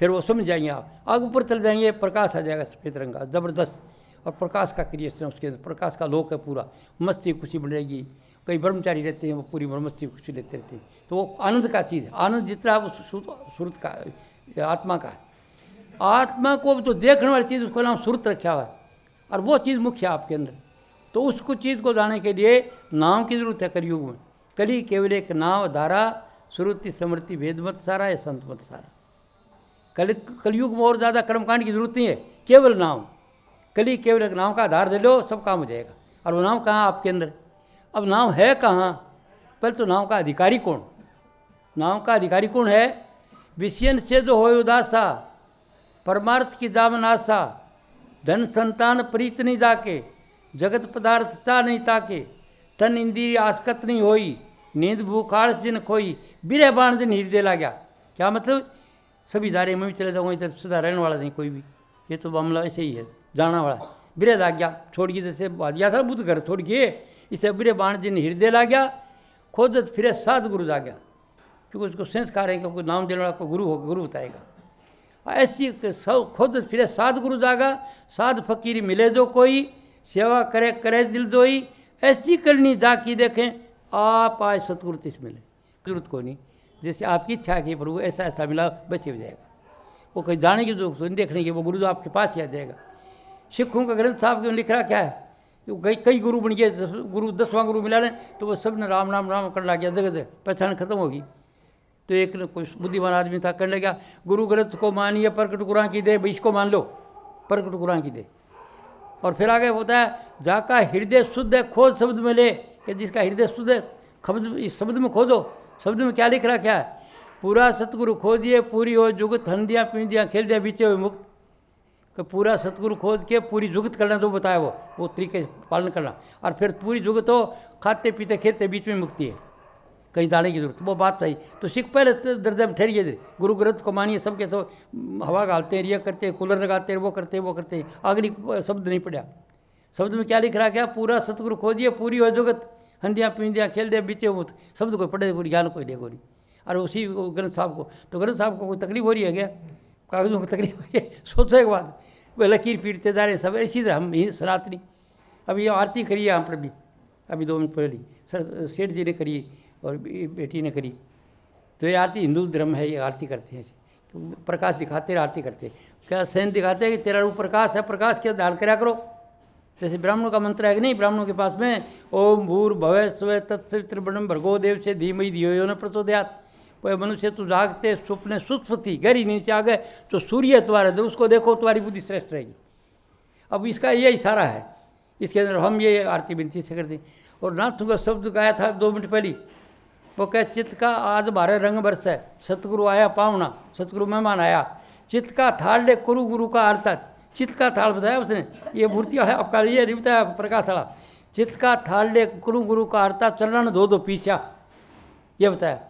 फिर वो समझ जाएंगे आप आग ऊपर चल जाएंगे प्रकाश आ जाएगा सफ़ेद रंग का ज़बरदस्त और प्रकाश का क्रिएशन उसके अंदर प्रकाश का लोक है पूरा मस्ती खुशी बन जाएगी कई ब्रह्मचारी रहते हैं वो पूरी मस्ती खुशी लेते रहते हैं तो वो आनंद का चीज़ है आनंद जितना वो सूरत का आत्मा का है आत्मा को जो देखने वाली चीज़ उसको नाम सूरत रखा हुआ है और वो चीज़ मुख्य है आपके अंदर तो उस चीज़ को जाने के लिए नाम की जरूरत है कलयुग में कली केवल एक नाव धारा श्रुति समृति भेद मत सारा या संत मत सारा कल कलयुग में और ज़्यादा कर्मकांड की जरूरत नहीं है केवल नाम कली केवल एक नाम का आधार दे लो सब काम हो जाएगा और वो नाम कहाँ आपके अंदर अब नाम है कहाँ पहले तो नाम का अधिकारी कौन नाम का अधिकारी कौन है विषयन से जो हो उदासा परमार्थ की जामनासा धन संतान प्रीत नहीं जाके जगत पदार्थ चा नहीं ताके तन इंद्रिय आसकत नहीं होई नींद भूखार जिन खोई बिरह बाण जिन हृदय ला गया क्या मतलब सभी रहे में भी चले जाऊँगा इधर सीधा रहने वाला नहीं कोई भी ये तो मामला ऐसे ही है जाना वाला बिरे गया छोड़िए जैसे गया था बुद्ध घर छोड़िए इसे बिरे बाण जी ने हृदय ला गया खोजत फिरे सात गुरु जा गया क्योंकि उसको संस्कार है क्योंकि नाम देने वाला को गुरु हो गुरु बताएगा ऐसी सब खोजत फिरे सात गुरु जागा सात फकीर मिले जो कोई सेवा करे करे दिल जोई ऐसी करनी जाकी देखें आप आए सतगुरु तिस मिले जरूरत को नहीं जैसे आपकी इच्छा की प्रभु ऐसा ऐसा मिला वैसे हो जाएगा वो कहीं जाने की जरूरत तो नहीं देखने की वो गुरु जो तो आपके पास ही आ जाएगा सिखों का ग्रंथ साहब क्यों लिख रहा क्या है जो कई कई गुरु बन गए गुरु दसवां गुरु मिला लें तो वो सब ने राम राम राम करने लग गया जगह जगह पहचान खत्म होगी तो एक ने कोई बुद्धिमान आदमी था करने लगा गुरु ग्रंथ को मानिए प्रकट कुरान की दे भाई इसको मान लो प्रकट कुरान की दे और फिर आगे होता है जाका हृदय शुद्ध है खोज शब्द में ले कि जिसका हृदय शुद्ध है शब्द में खोजो शब्द में क्या लिख रखा है पूरा सतगुरु खो दिए पूरी हो जुगत हंदियाँ पींदियाँ खेल दिया बीते हुए मुक्त कि पूरा सतगुरु खोज के पूरी जुगत करना तो बताया वो वो तरीके से पालन करना और फिर पूरी जुगत हो खाते पीते खेलते बीच में मुक्ति है कहीं जाने की जरूरत वो बात सही तो सिख पहले तो दर्जा में ठहरिए गुरु ग्रंथ को मानिए सबके सब हवा गालते हैं रिया करते हैं कूलर लगाते हैं वो करते हैं वो करते हैं आखिरी शब्द नहीं पड़ा शब्द में क्या लिख रहा क्या पूरा सतगुरु खोजिए पूरी हो जुगत हंदिया पिंदिया खेल दे बीचे वो शब्द कोई पढ़े कोई ज्ञान कोई दे कोई और उसी ग्रंथ साहब को तो ग्रंथ साहब को कोई तकलीफ हो रही है क्या कागजों को तकलीफ हो रही है सोचो एक बात वो लकीर पीटते जा रहे सब इसी तरह हम ही सनातनी अभी ये आरती करी है पर भी अभी दो मिनट पहले सर सेठ जी ने करी और बेटी ने करी तो ये आरती हिंदू धर्म है ये आरती करते हैं तो प्रकाश दिखाते आरती करते हैं क्या सैन दिखाते हैं कि तेरा रूप प्रकाश है प्रकाश के दान करा करो जैसे ब्राह्मणों का मंत्र है कि नहीं ब्राह्मणों के पास में ओम भूर भवे स्व तत्सवित्र ब्रह्म भर्गो देव से धीमई धियो न प्रचोदयात वह मनुष्य तू जागते स्वप्न थी गरी नीचे आ गए तो सूर्य तुम्हारे अंदर उसको देखो तुम्हारी बुद्धि श्रेष्ठ रहेगी अब इसका यही इशारा है इसके अंदर हम ये आरती विनती से करते और नाथ का शब्द गाया था दो मिनट पहले वो कह चित्त का आज भारे रंग बरस है सतगुरु आया पावना सतगुरु मेहमान आया चित्त का ठाड़ कुरु गुरु का आरता चित्त का थाल बताया उसने ये मूर्ति है आपका ये नहीं बताया प्रकाश वाला चित्त का थाल ले गुरु गुरु का अर्था चरण धो दो पीछा ये बताया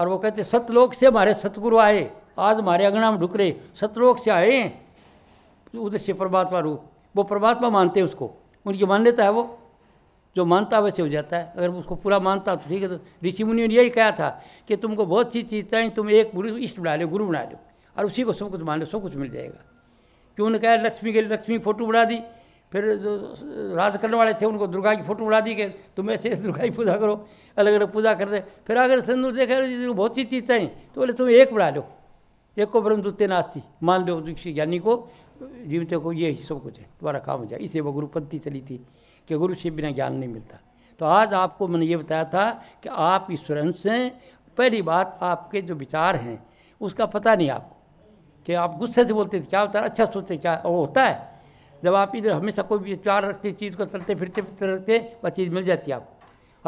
और वो कहते सतलोक से हमारे सतगुरु आए आज हमारे अंगना में ढुक रहे सतलोक से आए उद्देश्य परमात्मा रूप वो परमात्मा मानते हैं उसको उनकी मान्यता है वो जो मानता वैसे हो जाता है अगर उसको पूरा मानता तो ठीक है तो ऋषि मुनि ने यही कहा था कि तुमको बहुत सी चीज़ चाहिए तुम एक गुरु इष्ट बना लो गुरु बना लो और उसी को सब कुछ मान लो सब कुछ मिल जाएगा कि उन्होंने कहा लक्ष्मी के लक्ष्मी फोटो बढ़ा दी फिर जो राज करने वाले थे उनको दुर्गा की फोटो बढ़ा दी कि तुम ऐसे दुर्गा की पूजा करो अलग अलग पूजा कर दे फिर अगर सिंदूर देखा तो बहुत सी चीज़ चाहिए तो बोले तुम एक बढ़ा लो एक को ब्रह्म दुत्य नास्ती मान लो ज्ञानी को जीवित को ये सब कुछ है तुम्हारा काम हो जाए इसलिए वो गुरुपंथी चली थी कि गुरु से बिना ज्ञान नहीं मिलता तो आज आपको मैंने ये बताया था कि आप ईश्वर से हैं पहली बात आपके जो विचार हैं उसका पता नहीं आपको कि आप गुस्से से बोलते थे क्या होता है अच्छा सोचते क्या वो होता है जब आप इधर हमेशा कोई विचार रखते चीज़ को चलते फिरते फिरते रखते वह चीज़ मिल जाती है आपको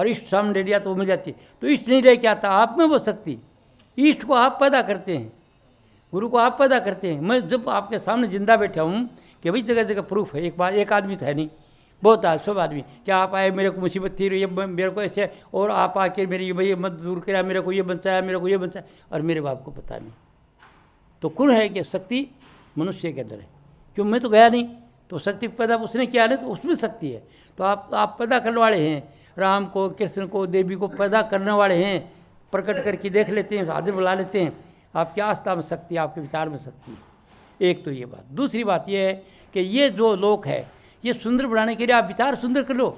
और इष्ट सामने ले लिया तो वो मिल जाती तो इष्ट नहीं लेके आता आप में वो शक्ति इष्ट को आप पैदा करते हैं गुरु को आप पैदा करते हैं मैं जब आपके सामने जिंदा बैठा हूँ कि भाई जगह जगह प्रूफ है एक बार एक आदमी तो है नहीं बहुत आज सब आदमी क्या आप आए मेरे को मुसीबत थी ये मेरे को ऐसे और आप आके मेरी भाई मत दूर कराया मेरे को ये बचाया मेरे को ये बचाया और मेरे बाप को पता नहीं तो कुल है कि शक्ति मनुष्य के अंदर है क्यों मैं तो गया नहीं तो शक्ति पैदा उसने किया है तो उसमें शक्ति है तो आप आप पैदा करने वाले हैं राम को कृष्ण को देवी को पैदा करने वाले हैं प्रकट करके देख लेते हैं हाजिर बुला लेते हैं आपकी आस्था में शक्ति आपके विचार में शक्ति है एक तो ये बात दूसरी बात यह है कि ये जो लोक है ये सुंदर बनाने के लिए आप विचार सुंदर कर लो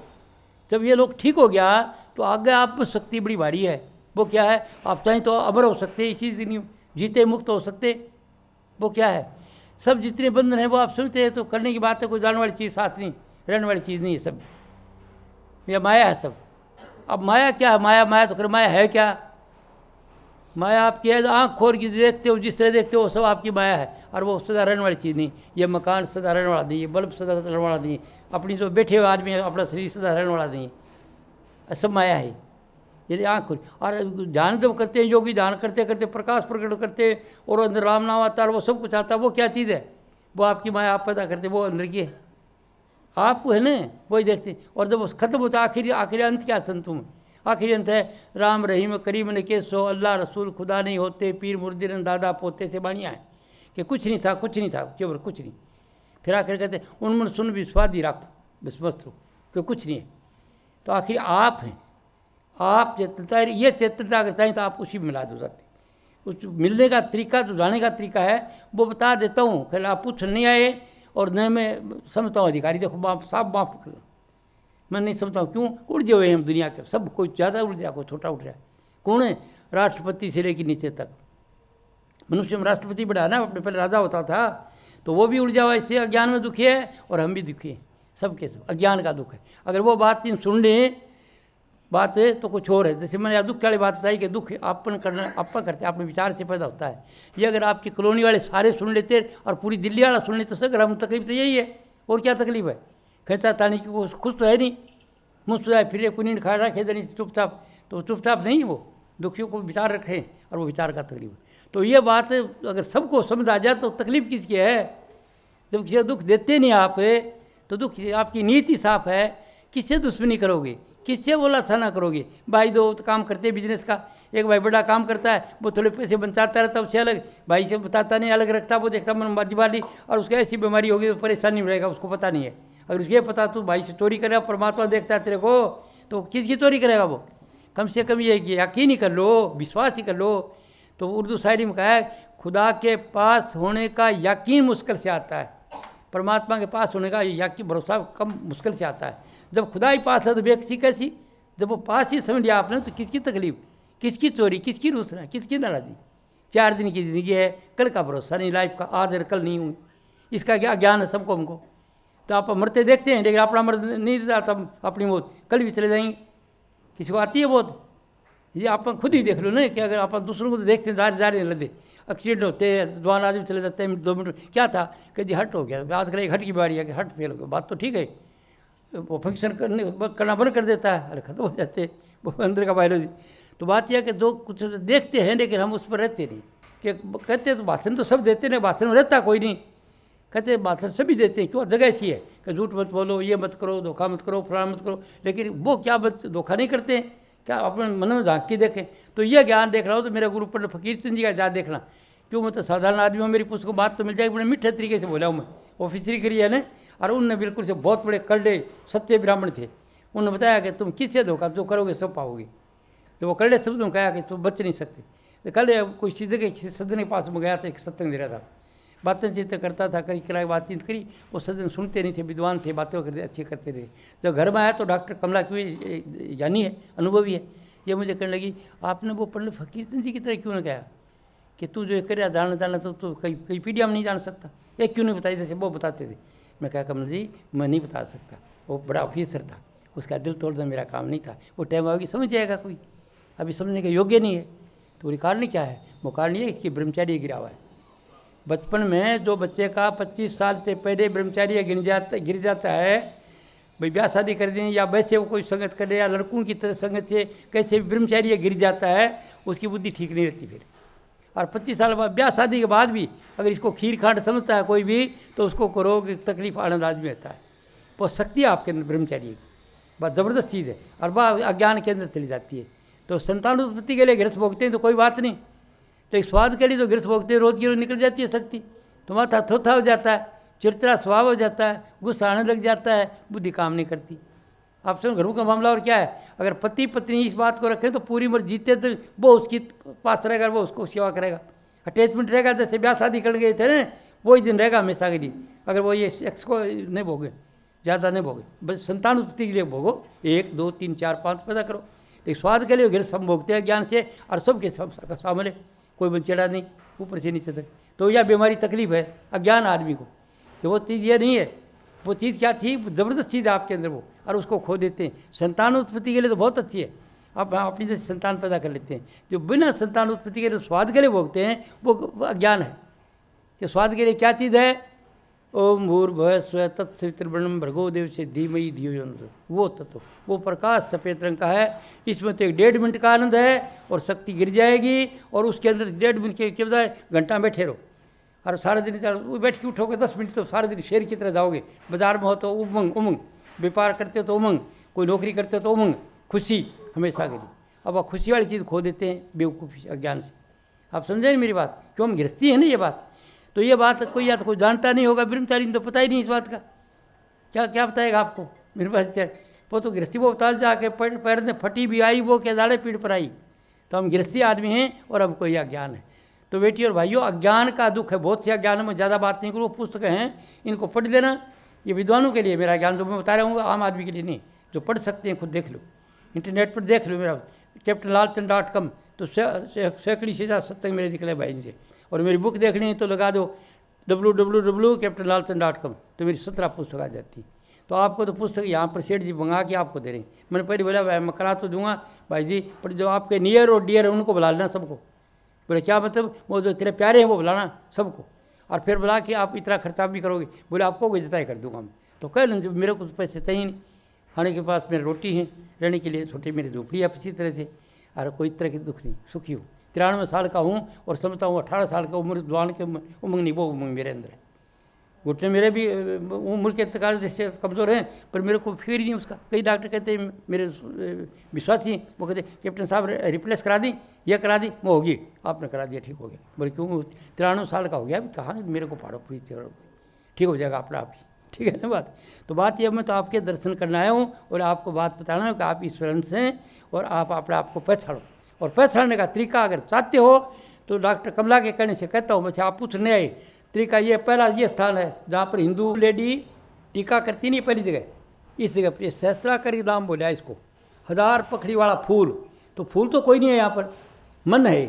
जब ये लोग ठीक हो गया तो आगे आप में शक्ति बड़ी भारी है वो क्या है आप चाहें तो अमर हो सकते इसी दिन जीते मुक्त हो सकते वो क्या है सब जितने बंधन हैं वो आप सुनते हैं तो करने की बात है कोई जानने वाली चीज़ साथ नहीं रहने वाली चीज़ नहीं है सब यह माया है सब अब माया क्या है माया माया तो कर माया है क्या माया आपकी है आँख खोल के देखते हो जिस तरह देखते हो सब आपकी माया है और वो सदा रहने वाली चीज़ नहीं ये मकान सदा रहने वाला नहीं ये बल्ब सदा रहने वाला नहीं अपनी जो बैठे हुए आदमी है अपना शरीर सदा रहने वाला नहीं सब माया है यदि आँख खुली और ध्यान जब तो करते हैं योगी ध्यान करते करते प्रकाश प्रकट करते और अंदर राम नाम आता है वो सब कुछ आता है वो क्या चीज़ है वो आपकी माया आप पैदा करते वो अंदर की है आपको है ना वही देखते और जब उस खत्म होता आखिरी आखिरी अंत क्या संतों में आखिरी अंत है राम रहीम करीम ने के सो अल्लाह रसूल खुदा नहीं होते पीर मुर्दिर दादा पोते से बाणिया है कि कुछ नहीं था कुछ नहीं था केवल कुछ नहीं फिर आखिर कहते उनमें सुन विश्वादी राख विश्वस्त हो कि कुछ नहीं है तो आखिर आप हैं आप चेतनता ये चेतनता अगर चाहें तो आप उसी में मिला दो जाती उस मिलने का तरीका जो जाने का तरीका है वो बता देता हूँ खैर आप पूछ नहीं आए और न मैं समझता हूँ अधिकारी देखो बाप साफ माफ कर मैं नहीं समझता हूँ क्यों उड़ जाए हम दुनिया के सब कोई ज़्यादा उड़ जाए कोई छोटा उठ जाए कौन है राष्ट्रपति से लेकर नीचे तक मनुष्य में राष्ट्रपति बढ़ा ना अपने पहले राजा होता था तो वो भी उड़ हुआ इससे अज्ञान में दुखी है और हम भी दुखी हैं सबके सब अज्ञान का दुख है अगर वो बात सुन लें बात तो कुछ और है जैसे मैंने दुख वाली बात बताई कि दुख अपन करना अपन करते हैं अपने विचार से पैदा होता है ये अगर आपकी कॉलोनी वाले सारे सुन लेते और पूरी दिल्ली वाला सुन लेते सर हम तकलीफ तो यही है और क्या तकलीफ है खेचा तानी की खुश तो है नहीं मुझ सुझाए फिर कुनी खा रहा खेद नहीं चुपचाप तो चुपचाप नहीं वो दुखियों को विचार रखें और वो विचार का तकलीफ तो ये बात अगर सबको समझ आ जाए तो तकलीफ किसकी है जब किसी दुख देते नहीं आप तो दुख आपकी नीति साफ है किससे दुश्मनी करोगे किससे बोला था ना करोगे भाई दो तो काम करते बिजनेस का एक भाई बड़ा काम करता है वो थोड़े पैसे बचाता रहता उससे अलग भाई से बताता नहीं अलग रखता वो देखता मन बाजी और उसको ऐसी बीमारी होगी तो नहीं रहेगा उसको पता नहीं है अगर उसको पता तो भाई से चोरी करेगा परमात्मा देखता है तेरे को तो किसकी चोरी करेगा वो कम से कम ये यकीन ही कर लो विश्वास ही कर लो तो उर्दू शायरी में कहा है खुदा के पास होने का यकीन मुश्किल से आता है परमात्मा के पास होने का यकीन भरोसा कम मुश्किल से आता है जब खुदा ही पास है तो व्यक्ति कैसी जब वो पास ही समझ लिया आपने तो किसकी तकलीफ किसकी चोरी किसकी रूसना किसकी नाराज़ी चार दिन की ज़िंदगी है कल का भरोसा नहीं लाइफ का आज और कल नहीं होंगे इसका क्या ज्ञान है सबको हमको तो आप मरते देखते हैं लेकिन अपना मर्द नहीं देता तब अपनी मौत कल भी चले जाएंगे किसी को आती है मौत ये आप खुद ही देख लो ना कि अगर आप दूसरों को तो देखते हैं जारी जारी लदे एक्सीडेंट होते हैं जवान आदमी चले जाते हैं दो मिनट क्या था कि जी हट हो गया आजकल एक हट की बीमारी है कि हट फेल हो गया बात तो ठीक है वो फंक्शन करने करना बंद कर देता है अरे ख़त्म हो जाते वो अंदर का बायोलॉजी तो बात यह है कि दो कुछ देखते हैं लेकिन हम उस पर रहते नहीं कि कहते तो भाषण तो सब देते नहीं भाषण में रहता कोई नहीं कहते भाषण सभी देते हैं क्यों जगह ऐसी है कि झूठ मत बोलो ये मत करो धोखा मत करो फलाना मत करो लेकिन वो क्या धोखा नहीं करते हैं क्या अपने मन में झांक के देखें तो यह ज्ञान देख रहा हो तो मेरा गुरु पर फकीर सिंह जी का याद देखना क्यों मैं मतलब तो साधारण आदमी हूँ मेरी पुस्तक बात तो मिल जाएगी बड़े मीठे तरीके से बोला हूँ मैं ऑफिसरी करिए है ना और उनने बिल्कुल से बहुत बड़े कलडे सत्य ब्राह्मण थे उन्होंने बताया कि तुम किससे धोखा जो करोगे सब पाओगे तो वो करड़े शब्दों कहा कि तुम बच नहीं सकते तो कल कोई सीधे के सदन के पास में गया था एक सत्संग दे रहा था बातें चीतें करता था कहीं किराए बातचीत करी वो सदन सुनते नहीं थे विद्वान थे बातें करते अच्छी करते थे जब घर में आया तो डॉक्टर कमला की ज्ञानी है अनुभवी है ये मुझे कहने लगी आपने वो पंडित फकीर जी की तरह क्यों ना कहा कि तू जो कर जाना जाना तो तू कई कई पीढ़ियाँ में नहीं जान सकता ये क्यों नहीं बताई जैसे वो बताते थे मैं कहा कमल जी मैं नहीं बता सकता वो बड़ा ऑफिसर था उसका दिल तोड़ना मेरा काम नहीं था वो टाइम आएगी समझ जाएगा कोई अभी समझने का योग्य नहीं है तो वो कारण क्या है वो कारण ये इसकी ब्रह्मचार्य गिरा हुआ है बचपन में जो बच्चे का 25 साल से पहले ब्रह्मचार्य गिर जाता गिर जाता है भाई ब्याह शादी कर दें या वैसे वो कोई संगत कर दे या लड़कों की तरह संगत से कैसे ब्रह्मचारी गिर जाता है उसकी बुद्धि ठीक नहीं रहती फिर और पच्चीस साल बाद ब्याह शादी के बाद भी अगर इसको खीर खांड समझता है कोई भी तो उसको रोग तकलीफ आनंद आदमी रहता है वो शक्ति आपके अंदर ब्रह्मचर्य की बस ज़बरदस्त चीज़ है और वह अज्ञान के अंदर चली जाती है तो संतान उत्पत्ति के लिए ग्रस्त भोगते हैं तो कोई बात नहीं तो एक स्वाद के लिए जो ग्रस्त भोगते हैं रोज की रोज निकल जाती है शक्ति तो माथा थोथा हो जाता है चिड़चिड़ा स्वभाव हो जाता है गुस्सा आने लग जाता है बुद्धि काम नहीं करती आप समझ घरों का मामला और क्या है अगर पति पत्नी इस बात को रखें तो पूरी उम्र जीते तो वो उसकी पास रहेगा वो उसको सेवा करेगा अटैचमेंट रहेगा जैसे ब्याह शादी कर गए थे ना ही दिन रहेगा हमेशा के लिए अगर वो ये सेक्स को नहीं भोगे ज़्यादा नहीं भोगे बस संतान उत्पत्ति के लिए भोगो एक दो तीन चार पाँच पैदा करो लेकिन स्वाद के लिए घर सब भोगते हैं ज्ञान से और सबके सब सामने कोई चढ़ा नहीं ऊपर से नीचे तक तो यह बीमारी तकलीफ है अज्ञान आदमी को कि तो वो चीज़ ये नहीं है वो चीज़ क्या थी ज़बरदस्त चीज़ है आपके अंदर वो और उसको खो देते हैं संतान उत्पत्ति के लिए तो बहुत अच्छी है आप अपनी जैसे संतान पैदा कर लेते हैं जो बिना संतान उत्पत्ति के लिए स्वाद के लिए भोगते हैं वो अज्ञान है कि स्वाद के लिए क्या चीज़ है ओम भय स्व तत्सवित्रवर्णम भर्गो देव से धीमई धीयो वो तत्व वो प्रकाश सफ़ेद रंग का है इसमें तो एक डेढ़ मिनट का आनंद है और शक्ति गिर जाएगी और उसके अंदर डेढ़ मिनट के, क्या बताए घंटा बैठे रहो और सारा दिन बैठ के उठोगे दस मिनट तो सारा दिन शेर की तरह जाओगे बाजार में हो तो उमंग उमंग व्यापार करते तो उमंग कोई नौकरी करते तो उमंग खुशी हमेशा के लिए अब आप खुशी वाली चीज़ खो देते हैं बेवकूफ़ी अज्ञान से आप समझे नहीं मेरी बात क्यों हम गृहस्थी है ना ये बात तो ये बात कोई या तो कोई जानता नहीं होगा ब्रह्मचारी तो पता ही नहीं इस बात का क्या क्या बताएगा आपको मेरे पास वो तो गृहस्थी वो बता जाके पैर पैर फटी भी आई वो क्या दाड़े पीठ पर आई तो हम गृहस्थी आदमी हैं और हमको यह अज्ञान है तो बेटी और भाइयों अज्ञान का दुख है बहुत से अज्ञान में ज़्यादा बात नहीं करूँ पुस्तकें हैं इनको पढ़ लेना ये विद्वानों के लिए मेरा ज्ञान जो तो मैं बता रहा हूँ आम आदमी के लिए नहीं जो पढ़ सकते हैं खुद देख लो इंटरनेट पर देख लो मेरा कैप्टन लालचंद डॉट कॉम तो सैकड़ी से ज़्यादा सत्य मेरे निकले भाई इनसे और मेरी बुक देखनी है तो लगा दो W W W captain Lalchand dot com तो मेरी सत्रह पुस्तक आ जाती तो आपको तो पुस्तक यहाँ पर सेठ जी मंगा के आपको दे रहे हैं मैंने पहले बोला भाई मैं करा तो दूंगा भाई जी पर जो आपके नियर और डियर है उनको बुला लेना सबको बोले क्या मतलब वो जो तेरे प्यारे हैं वो बुलाना सबको और फिर बोला कि आप इतना खर्चा भी करोगे बोले आपको कोई जताई कर दूंगा मैं तो कह लें मेरे को तो पैसे चाहिए नहीं खाने के पास मेरे रोटी है रहने के लिए छोटी मेरी झोपड़ी आप इसी तरह से और कोई तरह की दुख नहीं सुखी हूँ तिरानवे साल का हूँ और समझता हूँ अठारह साल का उम्र दुआन के उमंग नहीं वो उमंग मेरे अंदर है घुटने मेरे भी उम्र के अतकाल से कमज़ोर हैं पर मेरे को फिर नहीं उसका कई डॉक्टर कहते हैं मेरे विश्वास ही वो कहते कैप्टन साहब रिप्लेस करा दी यह करा दी वो होगी आपने करा दिया ठीक हो गया बोले क्यों तिरानवे साल का हो गया अभी कहाँ मेरे को पाड़ो पूरी ठीक हो जाएगा अपना आप ही ठीक है ना बात तो बात यह मैं तो आपके दर्शन करने आया हूँ और आपको बात बताना है कि आप ईश्वर से हैं और आप अपने आप को पहचानो और पहचानने का तरीका अगर चाहते हो तो डॉक्टर कमला के कहने से कहता हूँ मैं आप पूछने आए तरीका ये पहला ये स्थान है जहाँ पर हिंदू लेडी टीका करती नहीं पहली जगह इस जगह पर ये सहस्त्राकरी नाम बोला इसको हजार पखड़ी वाला फूल तो फूल तो कोई नहीं है यहाँ पर मन है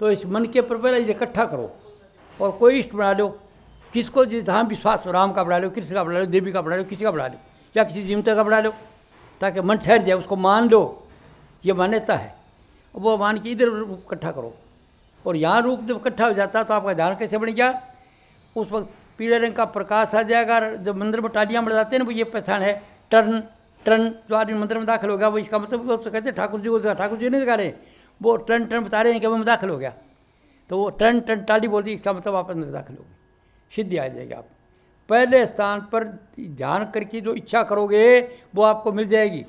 तो इस मन के ऊपर पहले इकट्ठा करो और कोई इष्ट बना लो किसको जहाँ विश्वास हो राम का बना लो कृष्ण का बना लो देवी का बना लो किसी का बना लो या किसी जीवता का बना लो ताकि मन ठहर जाए उसको मान लो ये मान्यता है वो मान के इधर रूप इकट्ठा करो और यहाँ रूप जब इकट्ठा हो जाता तो आपका ध्यान कैसे बन गया उस वक्त पीले रंग का प्रकाश आ जाएगा जब मंदिर में टालियाँ जाते हैं ना वो ये पहचान है टर्न टर्न जो आदमी मंदिर में दाखिल हो गया वो इसका मतलब उसको कहते हैं ठाकुर जी को ठाकुर जी नहीं दिखा रहे वो टर्न टर्न बता रहे हैं कि मैं दाखिल हो गया तो वो टर्न टर्न टाली बोलती इसका मतलब आप अंदर दाखिल हो गए सिद्धि आ जाएगी आप पहले स्थान पर ध्यान करके जो इच्छा करोगे वो आपको मिल जाएगी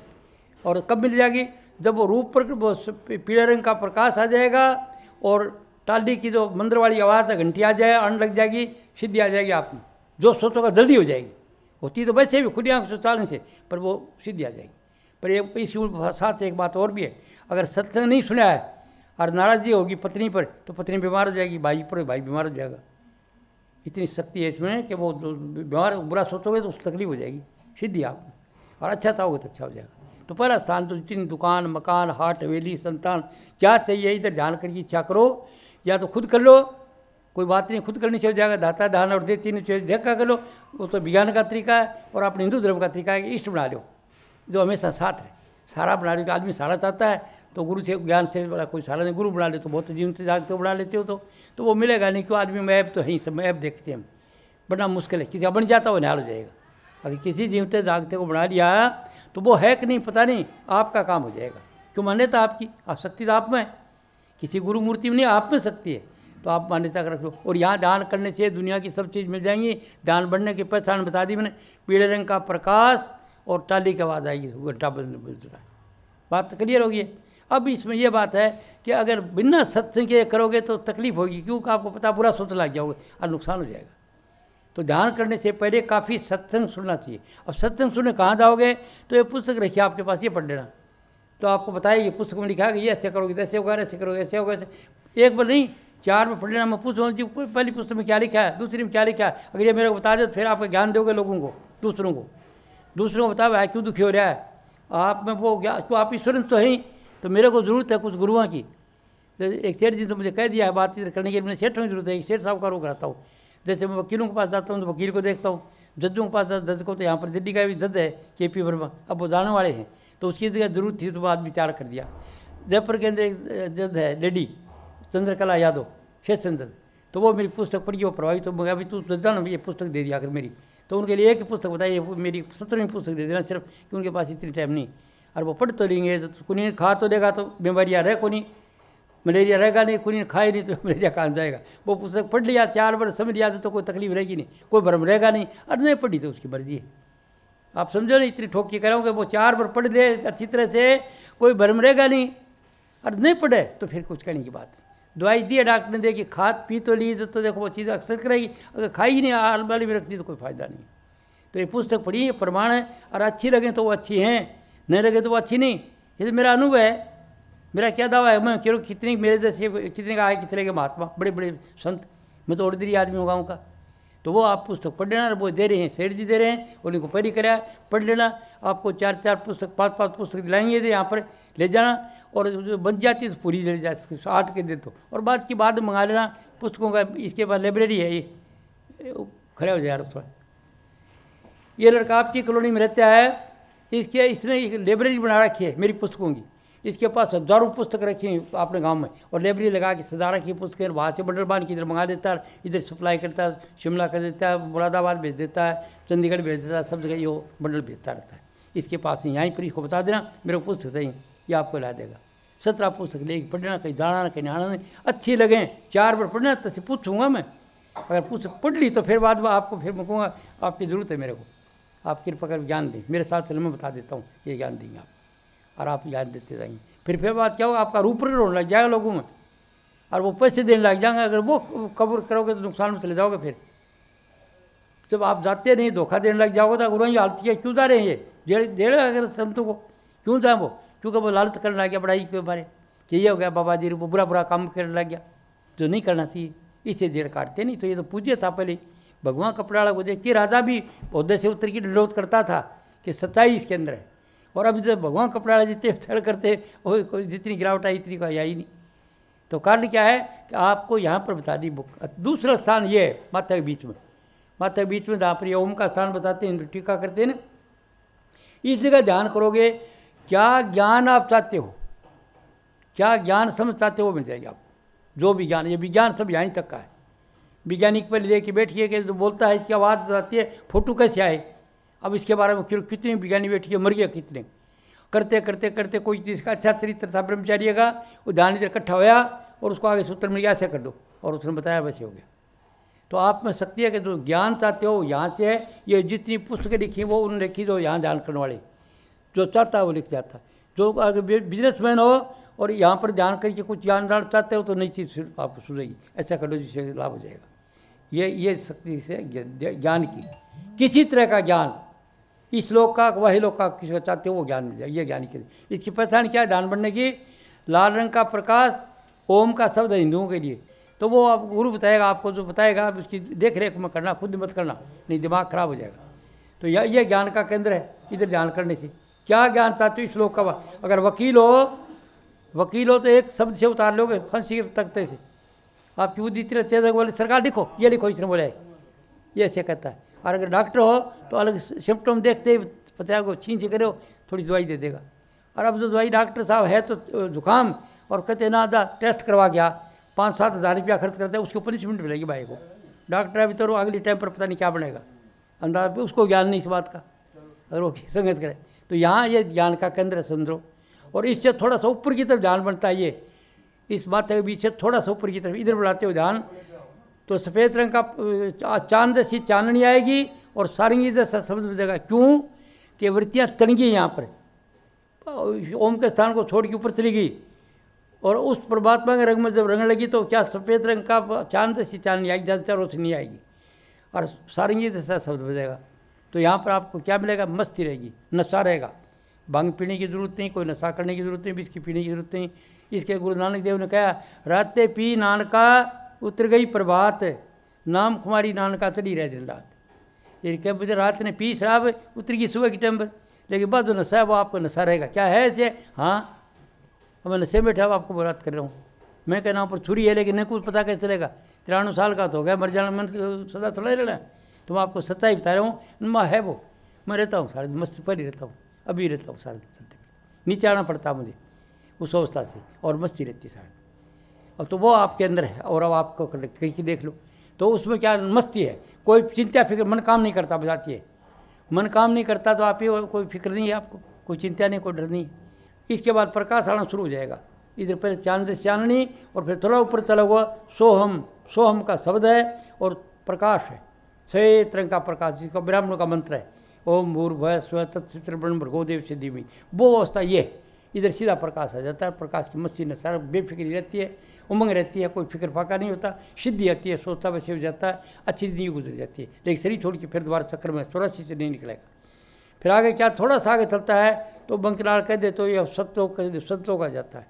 और कब मिल जाएगी जब वो रूप पर वो पीले रंग का प्रकाश आ जाएगा और टाली की जो मंदिर वाली आवाज़ घंटी आ जाए अन्न लग जाएगी सिद्धि आ जाएगी आप में जो सोचोगा जल्दी हो जाएगी होती तो वैसे भी खुदियाँ आँख चालने से पर वो सिद्धि आ जाएगी पर एक इसी साथ एक बात और भी है अगर सत्संग नहीं सुना है और नाराजगी होगी पत्नी पर तो पत्नी बीमार हो जाएगी भाई पर भाई बीमार हो जाएगा इतनी शक्ति है इसमें कि वो बीमार बुरा सोचोगे तो उस तकलीफ हो जाएगी सिद्धि आप और अच्छा चाहोगे तो अच्छा हो जाएगा तो पहला स्थान तो जितनी दुकान मकान हाट हवेली संतान क्या चाहिए इधर ध्यान करके इच्छा करो या तो खुद कर लो कोई बात नहीं खुद करनी चाहिए जाएगा दाता दान और दे तीन चीज देख कर लो वो तो विज्ञान का तरीका है और अपने हिंदू धर्म का तरीका है कि इष्ट बना लो जो हमेशा साथ है सारा बना लो आदमी सारा चाहता है तो गुरु से ज्ञान से बड़ा कोई सारा नहीं गुरु बना ले तो बहुत जीवन से जागते हो बना लेते हो तो तो वो मिलेगा नहीं क्यों आदमी में ऐप तो है ही सब ऐप देखते हैं हम बड़ा मुश्किल है किसी का बन जाता वो निहाल हो जाएगा अगर किसी जीवते जागते को बना लिया तो वो है कि नहीं पता नहीं आपका काम हो जाएगा क्यों मान्यता आपकी आप शक्ति तो आप में किसी गुरु मूर्ति में नहीं आप में शक्ति है तो आप मान्यता रख लो और यहाँ दान करने से दुनिया की सब चीज़ मिल जाएंगी दान बढ़ने की पहचान बता दी मैंने पीले रंग का प्रकाश और टाली की आवाज़ आएगी घंटा बजता है बात क्लियर होगी अब इसमें यह बात है कि अगर बिना सत्संग के करोगे तो तकलीफ होगी क्योंकि आपको पता बुरा सोच लग जाओगे और नुकसान हो जाएगा तो ध्यान करने से पहले काफ़ी सत्संग सुनना चाहिए अब सत्संग सुनने कहाँ जाओगे तो ये पुस्तक रखिए आपके पास ये पढ़ लेना तो आपको बताया ये पुस्तक में लिखा है कि ये ऐसे करोगे ऐसे होगा ऐसे करोगे ऐसे होगा ऐसे एक बार नहीं चार में पढ़ लेना मैं पूछ रहा पहली पुस्तक में क्या लिखा है दूसरी में क्या लिखा है अगर ये मेरे को बता दे तो फिर आप ज्ञान दोगे लोगों को दूसरों को दूसरों को बता भाई क्यों दुखी हो रहा है आप में वो क्या तो आप ईश्वर तो हैं तो मेरे को ज़रूरत है कुछ गुरुआ की तो एक सेठ जी तो मुझे कह दिया है बातचीत करने के लिए मैंने सेठों की जरूरत है एक सेठ साहब का रोक रहता हूँ जैसे मैं वकीलों के पास जाता हूँ तो वकील को देखता हूँ जजों के पास जज को तो यहाँ पर दिल्ली का भी जज है के पी वर्मा अब वो जाने वाले हैं तो उसकी जगह जरूरत थी तो बाद विचार कर दिया जयपुर के अंदर एक जज है लेडी चंद्रकला यादव शेष चंद्र तो वो मेरी पुस्तक पढ़ी वो प्रभावित हो गया अभी तू तो जाना ये पुस्तक दे दिया आखिर मेरी तो उनके लिए एक पुस्तक बताइए मेरी सत्रहवीं पुस्तक दे देना सिर्फ कि उनके पास इतनी टाइम नहीं और वो पढ़ तो लेंगे तो कुनी खा तो देगा तो बीमारियाँ रह कोनी मलेरिया रहेगा नहीं कुनी खाए नहीं तो मलेरिया कहाँ जाएगा वो पुस्तक पढ़ लिया चार बार समझ लिया तो, तो कोई तकलीफ रहेगी नहीं कोई भ्रम रहेगा नहीं और नहीं पढ़ी तो उसकी मर्जी है आप समझो ना इतनी ठोकी के कराओगे वो चार बार पढ़ दे अच्छी तरह से कोई भ्रम रहेगा नहीं और नहीं पढ़े तो फिर कुछ कहने की बात दवाई दी है डॉक्टर ने देखी खाद पी तो लीजिए तो देखो वो चीज़ अक्सर कराएगी अगर खाई ही नहीं आलमारी में रख दी तो कोई फ़ायदा नहीं तो ये पुस्तक पढ़ी ये प्रमाण है और अच्छी लगें तो वो अच्छी हैं नहीं लगे तो वो अच्छी नहीं ये तो मेरा अनुभव है मेरा क्या दावा है मैं क्यों कितने मेरे जैसे कितने का आए कितने के महात्मा बड़े बड़े संत मैं तो ऑर्डनरी आदमी हूँ गाँव का तो वो आप पुस्तक पढ़ लेना वो दे रहे हैं सेठ जी दे रहे हैं उनको पढ़ी कराया पढ़ लेना आपको चार चार पुस्तक पाँच पाँच पुस्तक दिलाएंगे यहाँ पर ले जाना और जो बन जाती है तो पूरी ले जा आठ के दे दो और बाद की बाद मंगा लेना पुस्तकों का इसके बाद लाइब्रेरी है ये खड़े हो जाए यार थोड़ा ये लड़का आपकी कॉलोनी में रहता है इसके इसने एक लाइब्रेरी बना रखी है मेरी पुस्तकों की इसके पास हजारों पुस्तक रखी हैं अपने गांव में और लाइब्रेरी लगा के सजा रखी पुस्तकें वहाँ से बटर बांध के इधर मंगा देता है इधर सप्लाई करता है शिमला कर देता है मुरादाबाद भेज देता है चंडीगढ़ भेज देता है सब जगह ये बंडल भेजता रहता है इसके पास यहीं पर इसको बता देना मेरे को पुस्तक है ये आपको ला देगा सत्रह पुस्तक लेके पढ़ना कहीं जाना कहीं आना नहीं अच्छी लगें चार बार पढ़ना तो पूछूंगा मैं अगर पूछ पढ़ ली तो फिर बाद में आपको फिर मुकूँगा आपकी ज़रूरत है मेरे को आप कृपा कर ज्ञान दें मेरे साथ चलो मैं बता देता हूँ ये ज्ञान देंगे आप और आप ज्ञान देते जाएंगे फिर फिर बात क्या होगा आपका रूपर रोने लग जाएगा लोगों में और वो पैसे देने लग जाएंगे अगर वो कबूर करोगे तो नुकसान में चले जाओगे फिर जब आप जाते नहीं धोखा देने लग जाओगे तो गुरु हालती है क्यों जा रहे हैं ये जेड़ अगर संतों को क्यों जाए वो क्योंकि वो लालच करने लग गया पढ़ाई के बारे कि ये हो गया बाबा जी वो बुरा बुरा काम करने लग गया जो नहीं करना चाहिए इसे जेड़ काटते नहीं तो ये तो पूज्य था पहले भगवान वाला को देखते राजा भी पौधे से उतर की निरोध करता था कि सच्चाई इसके अंदर है और अब जब भगवान वाला जितने छड़ करते कोई जितनी गिरावट आई इतनी कोई आई नहीं तो कारण क्या है कि आपको यहाँ पर बता दी बुक दूसरा स्थान ये है माता के बीच में माता के बीच में जहाँ पर ये ओम का स्थान बताते हैं टीका करते हैं ना इस जगह ध्यान करोगे क्या ज्ञान आप चाहते हो क्या ज्ञान समझ चाहते हो मिल जाएगी आपको जो भी ज्ञान ये विज्ञान सब यहीं तक का है वैज्ञानिक पहले देख के बैठिए कि जो बोलता है इसकी आवाज़ आती है फोटो कैसे आए अब इसके बारे में कितने विज्ञानी बैठिए मर गया कितने करते करते करते कोई जिसका अच्छा चरित्र था ब्रह्मचार्य का वो ध्यान इधर इकट्ठा होया और उसको आगे सूत्र मिल गया ऐसे कर दो और उसने बताया वैसे हो गया तो आप में सत्य है कि जो ज्ञान चाहते हो यहाँ से है ये जितनी पुस्तकें लिखी वो उन्होंने लिखी जो यहाँ ध्यान करने वाले जो चाहता है वो लिख जाता है जो अगर बिजनेसमैन हो और यहाँ पर ध्यान करके कुछ ज्ञान डाल चाहते हो तो नई चीज़ आपको सुनेगी ऐसा कर लो जिससे लाभ हो जाएगा ये ये शक्ति से ज्ञान की किसी तरह का ज्ञान इस लोक का वही लोक का किसी को चाहते हो वो ज्ञान मिल जाए ये ज्ञान की इसकी पहचान क्या है ध्यान बढ़ने की लाल रंग का प्रकाश ओम का शब्द है हिंदुओं के लिए तो वो आप गुरु बताएगा आपको जो बताएगा आप उसकी देख रेख में करना खुद मत करना नहीं दिमाग खराब हो जाएगा तो यह ज्ञान का केंद्र है इधर ध्यान करने से क्या ज्ञान तो इस श्लोक का अगर वकील हो वकील हो तो एक शब्द से उतार लोगे फंसी के तख्ते से क्यों बुद्धि इतने तेज हो बोले सरकार लिखो ये लिखो इसने बोले ये ऐसे कहता है और अगर डॉक्टर हो तो अलग सिम्टम देखते ही पता को छीन छी करे थोड़ी दवाई दे देगा और अब जो दवाई डॉक्टर साहब है तो, तो जुकाम और कहते ना आधा टेस्ट करवा गया पाँच सात हज़ार रुपया खर्च करते हैं उसको पनिशमेंट मिलेगी भाई को डॉक्टर अभी तो अगले टाइम पर पता नहीं क्या बनेगा अंदाज उसको ज्ञान नहीं इस बात का अगर वो संगत करें तो यहाँ ये ज्ञान का केंद्र है समझो और इससे थोड़ा सा ऊपर की तरफ ध्यान बनता है ये इस बात के बीच से थोड़ा सा ऊपर की तरफ इधर बढ़ाते हो ध्यान तो सफ़ेद रंग का चांद जैसी चांदनी आएगी और सारंगी जैसा शब्द बजेगा क्यों कि वृत्तियाँ तनगी यहाँ पर ओम के स्थान को छोड़ के ऊपर चली गई और उस परमात्मा के रंग में जब रंग लगी तो क्या सफ़ेद रंग का चांद जैसी चांदनी आएगी ज़्यादातर रोशनी आएगी और सारंगी जैसा शब्द बजेगा तो यहाँ पर आपको क्या मिलेगा मस्ती रहेगी नशा रहेगा भांग पीने की जरूरत नहीं कोई नशा करने की जरूरत नहीं बिस्की पीने की जरूरत नहीं इसके गुरु नानक देव ने कहा रात पी नानका उतर गई प्रभात नाम कुमारी नानका चढ़ी रहे दिन रात कह बुझे रात ने पी शराब उतर गई सुबह के टाइम पर लेकिन बस जो नशा है वो आपको नशा रहेगा क्या है ऐसे हाँ मैं नशे में बैठा आपको बात कर रहा हूँ मैं कहना पर छुरी है लेकिन नहीं कुछ पता कैसे चलेगा तिरानवे साल का तो हो गया मर जाना मन तो सदा थोड़ा ही रहना है तो मैं आपको सच्चाई बता रहा हूँ मैं है वो मैं रहता हूँ सारे दिन मस्ती पर ही रहता हूँ अभी रहता हूँ सारे दिन सत्य नीचे आना पड़ता मुझे उस अवस्था से और मस्ती रहती है सारा अब तो वो आपके अंदर है और अब आपको कहीं देख लो तो उसमें क्या मस्ती है कोई चिंता फिक्र मन काम नहीं करता बताती है मन काम नहीं करता तो आप ही कोई फिक्र नहीं है आपको कोई चिंता नहीं कोई डर नहीं इसके बाद प्रकाश आना शुरू हो जाएगा इधर पहले चांद से चांदनी और फिर थोड़ा ऊपर चला हुआ सोहम सोहम का शब्द है और प्रकाश है क्षेत्र का प्रकाश जिसका ब्राह्मणों का मंत्र है ओम भूर्भय स्व तत्ण भ्रगोदेव से सिद्धि वो अवस्था ये इधर सीधा प्रकाश आ जाता है प्रकाश की मस्ती न सारा बेफिक्री रहती है उमंग रहती है कोई फिक्र फाका नहीं होता सिद्धि आती है सोचता वैसे हो जाता है अच्छी जिंदगी गुजर जाती है लेकिन शरीर छोड़ के फिर दोबारा चक्कर में स्वराशि से नहीं निकलेगा फिर आगे क्या थोड़ा सा आगे चलता है तो बंकलाल कह दे तो यह सत्यों कह दे सत्यों का जाता है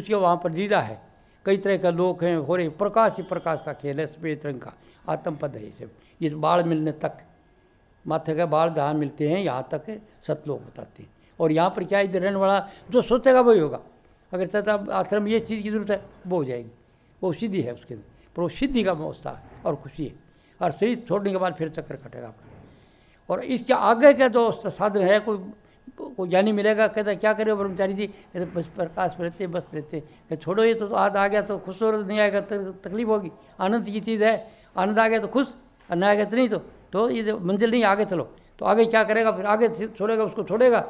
उसके वहाँ पर जीरा है कई तरह का लोक हैं हो रहे प्रकाश ही प्रकाश का खेल है सफेद रंग का पद है इसे इस बाढ़ मिलने तक माथे का बाढ़ जहाँ मिलते हैं यहाँ तक सतलोक बताते हैं और यहाँ पर क्या इधर रहने वाला जो सोचेगा वही होगा अगर चाहता आश्रम ये चीज़ की जरूरत है वो हो जाएगी वो सिद्धि है उसके अंदर पर वो सिद्धि का उत्साह है और खुशी है और शरीर छोड़ने के बाद फिर चक्कर कटेगा और इसके आगे का जो साधन है कोई को ज्ञानी मिलेगा कहता क्या करे ब्रह्मचारी जी कहते बस प्रकाश रहते बस रहते कहते छोड़ो ये तो, तो आज आ गया तो खुश हो नहीं आएगा तो तकलीफ होगी आनंद की चीज़ है आनंद आ गया तो खुश और आ आएगा तो नहीं तो तो ये मंजिल नहीं आगे चलो तो आगे क्या करेगा फिर आगे छोड़ेगा उसको छोड़ेगा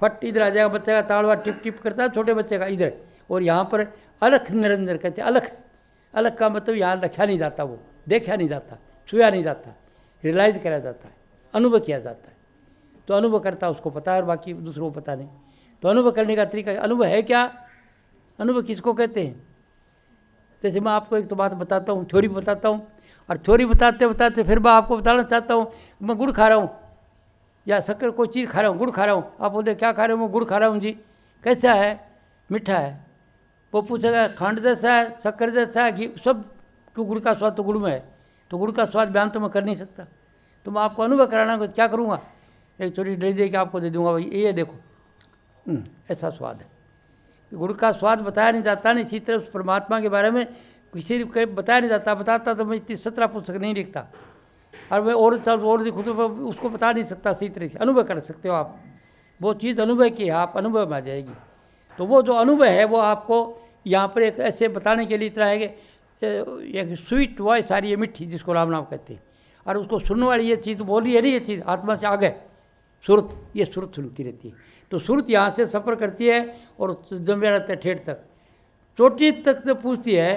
फट इधर आ जाएगा बच्चे का ताड़वा टिप टिप करता है छोटे बच्चे का इधर और यहाँ पर अलख निरंजन कहते हैं अलख अलख का मतलब यहाँ रखा नहीं जाता वो देखा नहीं जाता छुया नहीं जाता रियलाइज कराया जाता है अनुभव किया जाता है तो अनुभव करता उसको पता है और बाकी दूसरों को पता नहीं तो अनुभव करने का तरीका अनुभव है क्या अनुभव किसको कहते हैं जैसे मैं आपको एक तो बात बताता हूँ थ्योरी बताता हूँ और थ्योरी बताते बताते फिर मैं आपको बताना चाहता हूँ मैं गुड़ खा रहा हूँ या शक्कर कोई चीज़ खा रहा हूँ गुड़ खा रहा हूँ आप बोलते क्या खा रहे हो मैं गुड़ खा रहा हूँ जी कैसा है मीठा है वो पूछेगा खांड जैसा है शक्कर जैसा है घी सब क्यों तो गुड़ का स्वाद तो गुड़ में है तो गुड़ का स्वाद बयान तो मैं कर नहीं सकता तो मैं आपको अनुभव कराना क्या करूँगा एक छोटी डली दे के आपको दे दूंगा भाई ये देखो हम्म। ऐसा स्वाद है गुड़ का स्वाद बताया नहीं जाता ना इसी तरह उस परमात्मा के बारे में किसी को बताया नहीं जाता बताता तो मैं इतनी सत्रह पुस्तक नहीं लिखता और मैं और और खुद तो उसको बता नहीं सकता इसी तरह से अनुभव कर सकते हो आप वो चीज़ अनुभव की है आप अनुभव में आ जाएगी तो वो जो अनुभव है वो आपको यहाँ पर एक ऐसे बताने के लिए इतना है कि एक स्वीट वॉइस आ रही है मिट्टी जिसको राम नाम कहते हैं और उसको सुनने वाली ये चीज़ बोल रही है नहीं ये चीज़ आत्मा से आगे सुरत ये सुरत सुनती रहती है तो सुरत यहाँ से सफ़र करती है और जमे रहता है ठेठ तक चोटी तक तो पूछती है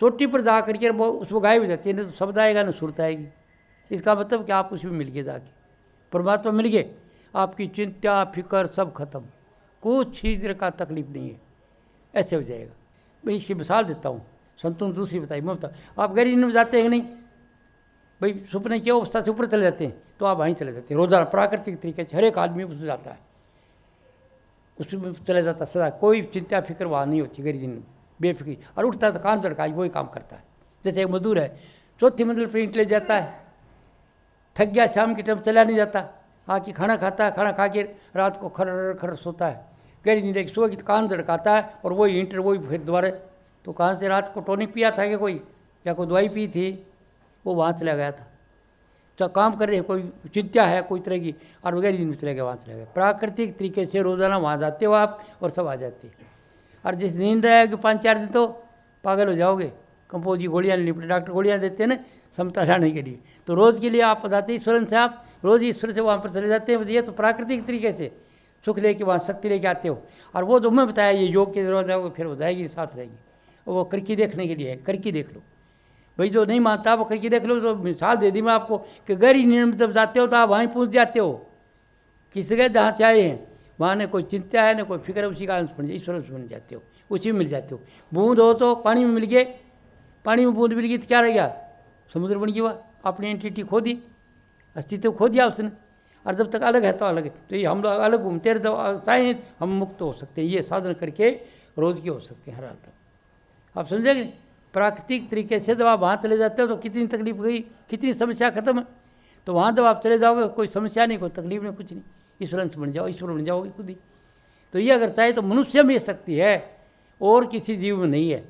चोटी पर जा करके वो उसको गायब हो जाती है ना तो शब्द आएगा ना सुरत आएगी इसका मतलब कि आप उसमें मिल गए जाके परमात्मा मिल गए आपकी चिंता फिक्र सब खत्म कुछ चीज का तकलीफ नहीं है ऐसे हो जाएगा मैं इसकी मिसाल देता हूँ संतों दूसरी बताई मैं बताऊँ आप गरीब में जाते हैं कि नहीं भाई सुपने की अवस्था से ऊपर चले जाते हैं तो आप वहीं चले जाते हैं रोज़ाना प्राकृतिक तरीके से हर एक आदमी उसमें जाता है उसमें चला जाता है सदा कोई चिंता फिक्र वहाँ नहीं होती गरीब दिन बेफिक्री और उठता है तो काम तड़का वही काम करता है जैसे एक मजदूर है चौथी मंजिल पर ले जाता है थक गया शाम के टाइम चला नहीं जाता आके खाना खाता है खाना खा के रात को खर खर सोता है गरी नहीं एक सुबह की कान धड़काता है और वही इंटर वही फिर दोबारा तो कहाँ से रात को टॉनिक पिया था कि कोई या कोई दवाई पी थी वो वहाँ चला गया था तो काम कर रहे कोई चिंता है कोई तरह की और वगैरह दिन में चले गए वहाँ चले गए प्राकृतिक तरीके से रोज़ाना वहाँ जाते हो आप और सब आ जाते और जिस नींद आएगी पाँच चार दिन तो पागल हो जाओगे कंपोज की गोलियाँ लेनी डॉक्टर गोलियाँ देते हैं ना समता लाने के लिए तो रोज़ के लिए आप जाते ईश्वरन से आप रोज़ ईश्वर से वहाँ पर चले जाते हैं मतलब ये तो प्राकृतिक तरीके से सुख लेके वहाँ शक्ति लेके आते हो और वो जो मैं बताया ये योग के दरवाजा फिर वो जाएगी साथ रहेगी वो करकी देखने के लिए है करकी देख लो भाई जो नहीं मानता वो कहीं देख लो तो मिसाल दे दी मैं आपको कि गैर ही में जब जाते हो तो आप वहीं पहुँच जाते हो किसी गए जहाँ से आए हैं वहाँ ने कोई चिंता है ना कोई फिक्र उसी का अंश बन ईश्वर से बन जाते हो उसी में मिल जाते हो बूंद हो तो पानी में मिल गए पानी में बूंद मिल गई तो क्या रह गया समुद्र बन गया अपनी एंटिटी खो दी अस्तित्व खो दिया उसने और जब तक अलग है तो अलग तो ये हम लोग अलग घूमते रहे चाहे हम मुक्त हो सकते हैं ये साधन करके रोज के हो सकते हैं हर हाल तक आप समझेंगे प्राकृतिक तरीके से जब आप वहाँ चले जाते हो तो कितनी तकलीफ गई कितनी समस्या खत्म है तो वहाँ जब आप चले जाओगे कोई समस्या नहीं कोई तकलीफ नहीं कुछ नहीं से बन जाओ ईश्वर बन जाओगे खुद ही तो ये अगर चाहे तो मनुष्य में शक्ति है और किसी जीव में नहीं है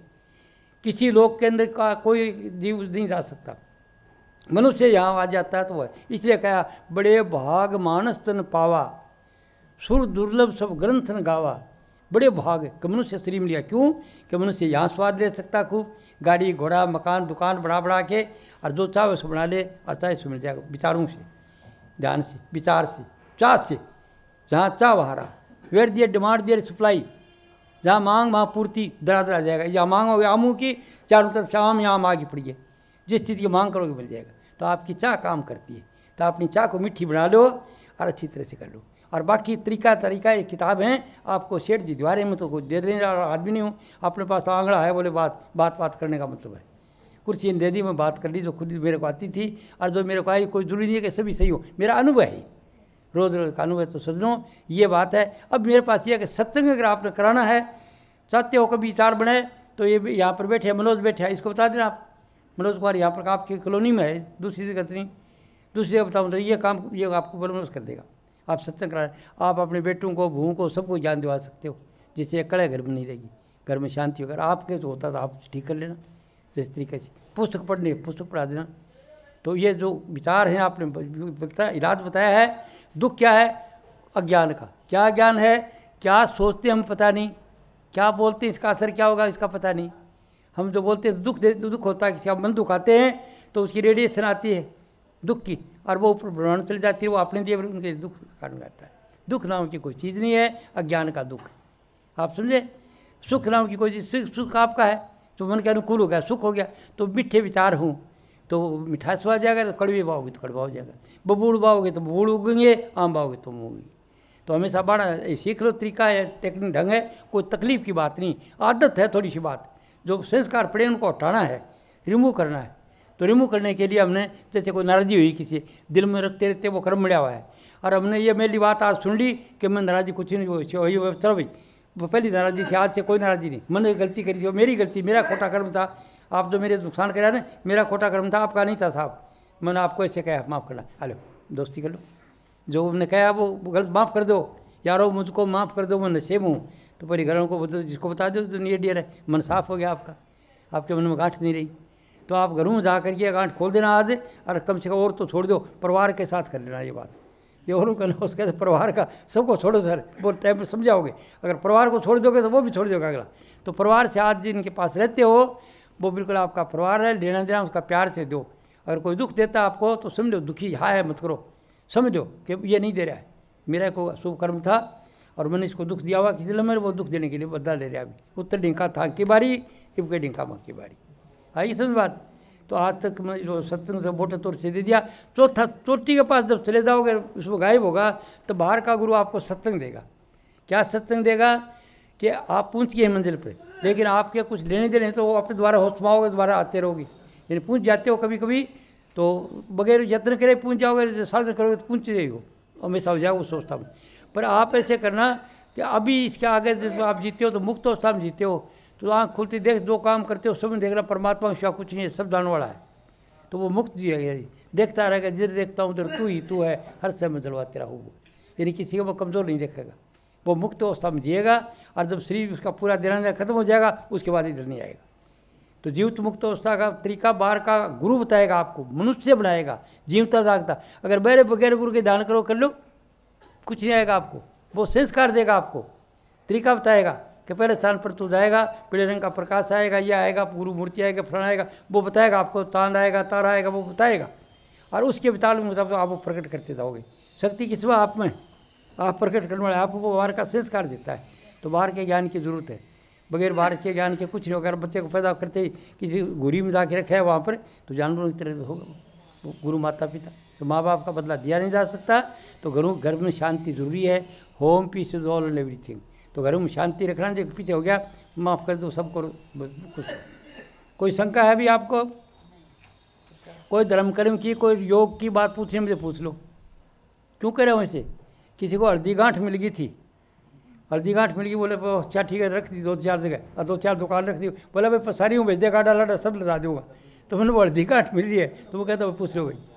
किसी लोक के अंदर का कोई जीव नहीं जा सकता मनुष्य यहाँ आ जाता है तो वह इसलिए कहा बड़े भाग मानस तन पावा सुर दुर्लभ सब ग्रंथन गावा बड़े भाग मनुष्य शरीर में लिया क्यों कि मनुष्य यहाँ स्वाद ले सकता खूब गाड़ी घोड़ा मकान दुकान बढ़ा बढ़ा के और जो चाहे उसको बना ले अच्छा इसको मिल जाएगा विचारों से ध्यान से विचार से चाह से जहाँ चाह वहाँ रहा वेर दिए डिमांड दिए सप्लाई जहाँ मांग वहाँ पूर्ति दरा दरा जाएगा या मांग हो गया की चारों तरफ शाम या आम आगे पड़ी है जिस चीज़ की मांग करोगे मिल जाएगा तो आपकी चाह काम करती है तो अपनी चाह को मिट्टी बना लो और अच्छी तरह से कर लो और बाकी तरीका तरीका ये किताब हैं आपको सेठ जी दीवारे में तो कुछ दे देने वाला आदमी नहीं हूँ अपने पास तो आंगड़ा है बोले बात बात बात करने का मतलब है कुर्सी दे दी मैं बात कर ली जो खुद मेरे को आती थी और जो मेरे को आई कोई जरूरी नहीं है कि सभी सही हो मेरा अनुभव है रोज़ रोज़ का अनुभव तो लो ये बात है अब मेरे पास ये है कि सत्संग अगर आपने कराना है चाहते हो कभी विचार बने तो ये यहाँ पर बैठे मनोज बैठे हैं इसको बता देना आप मनोज कुमार यहाँ पर आपकी कॉलोनी में है दूसरी जगह तो नहीं दूसरी जगह बताऊँ तो ये काम ये आपको बलमोस कर देगा आप सत्संग करा आप अपने बेटों को भूँ को सबको ज्ञान दिवा सकते हो जिससे कड़े घर में नहीं रहेगी घर में शांति अगर आपके जो होता तो आप ठीक कर लेना जिस तरीके से पुस्तक पढ़ने पुस्तक पढ़ा देना तो ये जो विचार हैं आपने इलाज बताया है दुख क्या है अज्ञान का क्या ज्ञान है क्या सोचते हम पता नहीं क्या बोलते हैं इसका असर क्या होगा इसका पता नहीं हम जो बोलते हैं दुख दे दुख होता है किसी का मन दुखाते हैं तो उसकी रेडिएशन आती है दुख की और वो ऊपर भ्रमण चल जाती है वो अपने दिए उनके दुख कारण रहता है दुख नाम की कोई चीज़ नहीं है अज्ञान का दुख आप समझे सुख नाम की कोई चीज़ सुख सुख आपका है तो मन के अनुकूल हो गया सुख हो गया तो मिठ्ठे विचार हों तो मिठास आ जाएगा तो कड़वे बाओगे तो कड़वा हो जाएगा बबूड़ बाओगे तो बबूड़ उगेंगे आम बाओगे तो उगेंगे तो हमेशा बड़ा सीख लो तरीका है टेक्निक ढंग है कोई तकलीफ की बात नहीं आदत है थोड़ी सी बात जो संस्कार पड़े उनको हटाना है रिमूव करना है तो रिमूव करने के लिए हमने जैसे कोई नाराजी हुई किसी दिल में रखते रहते वो कर्म मिला हुआ है और हमने ये मेरी बात आज सुन ली कि मैं नाराज़ी कुछ नहीं हुई चलो भाई वो पहली नाराज़ी थी आज से कोई नाराज़ी नहीं मैंने गलती करी थी वो मेरी गलती मेरा खोटा कर्म था आप जो मेरे नुकसान कराया ना मेरा खोटा कर्म था आपका नहीं था साहब मैंने आपको ऐसे कहा माफ़ करना हेलो दोस्ती कर लो जो हमने कहा वो गलत माफ़ कर दो यारो मुझको माफ़ कर दो मैं नशेब हूँ तो परिघरों को जिसको बता दो तो नहीं डियर है मन साफ़ हो गया आपका आपके मन में गांठ नहीं रही तो आप घरों में जा करके अकाउंट खोल देना आज और कम से कम और तो छोड़ दो परिवार के साथ कर लेना ये बात ये और करना उसके कहते परिवार का सबको छोड़ो सर वो टाइम पर समझाओगे अगर परिवार को छोड़ दोगे तो वो भी छोड़ दोगे अगला तो परिवार से आज जिनके पास रहते हो वो बिल्कुल आपका परिवार है लेना देना उसका प्यार से दो अगर कोई दुख देता आपको तो समझो दुखी हाँ है मत करो समझो कि ये नहीं दे रहा है मेरा एक शुभ कर्म था और मैंने इसको दुख दिया हुआ किसी लम्बे वो दुख देने के लिए बदला दे रहा है अभी उत्तर डिंका था की बारी इबके डिंका मां की बारी आई समझ बात तो आज तक मैं जो सत्संग से मोटे तौर से दे दिया चौथा चोटी के पास जब चले जाओगे उसमें गायब होगा तो बाहर का गुरु आपको सत्संग देगा क्या सत्संग देगा कि आप पूछ गए मंजिल पर लेकिन आपके कुछ लेने देने तो वो अपने द्वारा होशमाओगे दोबारा आते रहोगे यानी पूछ जाते हो कभी कभी तो बगैर यत्न करे पूछ जाओगे साधन करोगे तो रहे हो हमेशा हो जाएगा उस अवस्था में पर आप ऐसे करना कि अभी इसके आगे जब आप जीते हो तो मुक्त अवस्था में जीते हो तो आँख खुलती देख दो काम करते हो सब देख रहा परमात्मा का कुछ नहीं है सब जान वाला है तो वो मुक्त जी देखता रहेगा जिधर देखता हूँ उधर तू ही तू है हर समय में जलवा तेरा हो यानी किसी को वो कमज़ोर नहीं देखेगा वो मुक्त वो समझिएगा और जब शरीर उसका पूरा देना खत्म हो जाएगा उसके बाद इधर नहीं आएगा तो जीवित मुक्त अवस्था का तरीका बाहर का गुरु बताएगा आपको मनुष्य बनाएगा जीवता जागता अगर मेरे बगैर गुरु के दान करो कर लो कुछ नहीं आएगा आपको वो संस्कार देगा आपको तरीका बताएगा कि पहले स्थान पर तू तो जाएगा पीले रंग का प्रकाश आएगा यह आएगा गुरु मूर्ति आएगा फल आएगा वो बताएगा आपको तांड आएगा तारा आएगा वो बताएगा और उसके विताल में मुताबिक आप वो प्रकट करते जाओगे शक्ति किस आप में आप प्रकट करने वाले आपको बाहर का संस्कार देता है तो बाहर के ज्ञान की जरूरत है बगैर बाहर के ज्ञान के कुछ नहीं होगा बच्चे को पैदा करते ही किसी घुरी में जाके रखा है वहाँ पर तो जानवरों की तरह होगा गुरु माता पिता तो माँ बाप का बदला दिया नहीं जा सकता तो घरों घर में शांति जरूरी है home peace is all everything तो घरों में शांति रखना जो पीछे हो गया माफ़ कर दो सबको कुछ कोई शंका है भी आपको कोई धर्म कर्म की कोई योग की बात पूछनी मुझे पूछ लो क्यों कह रहे हो ऐसे किसी को हल्दी गांठ मिल गई थी हल्दी गांठ मिल गई बोले अच्छा ठीक है रख दी दो चार जगह और दो चार दुकान रख दी बोला भाई सारी हूँ भेज दे काटा लाटा सब लगा दूंगा तो मैंने वो हल्दी गांठ मिल रही है तो वो कहता पूछ लो भाई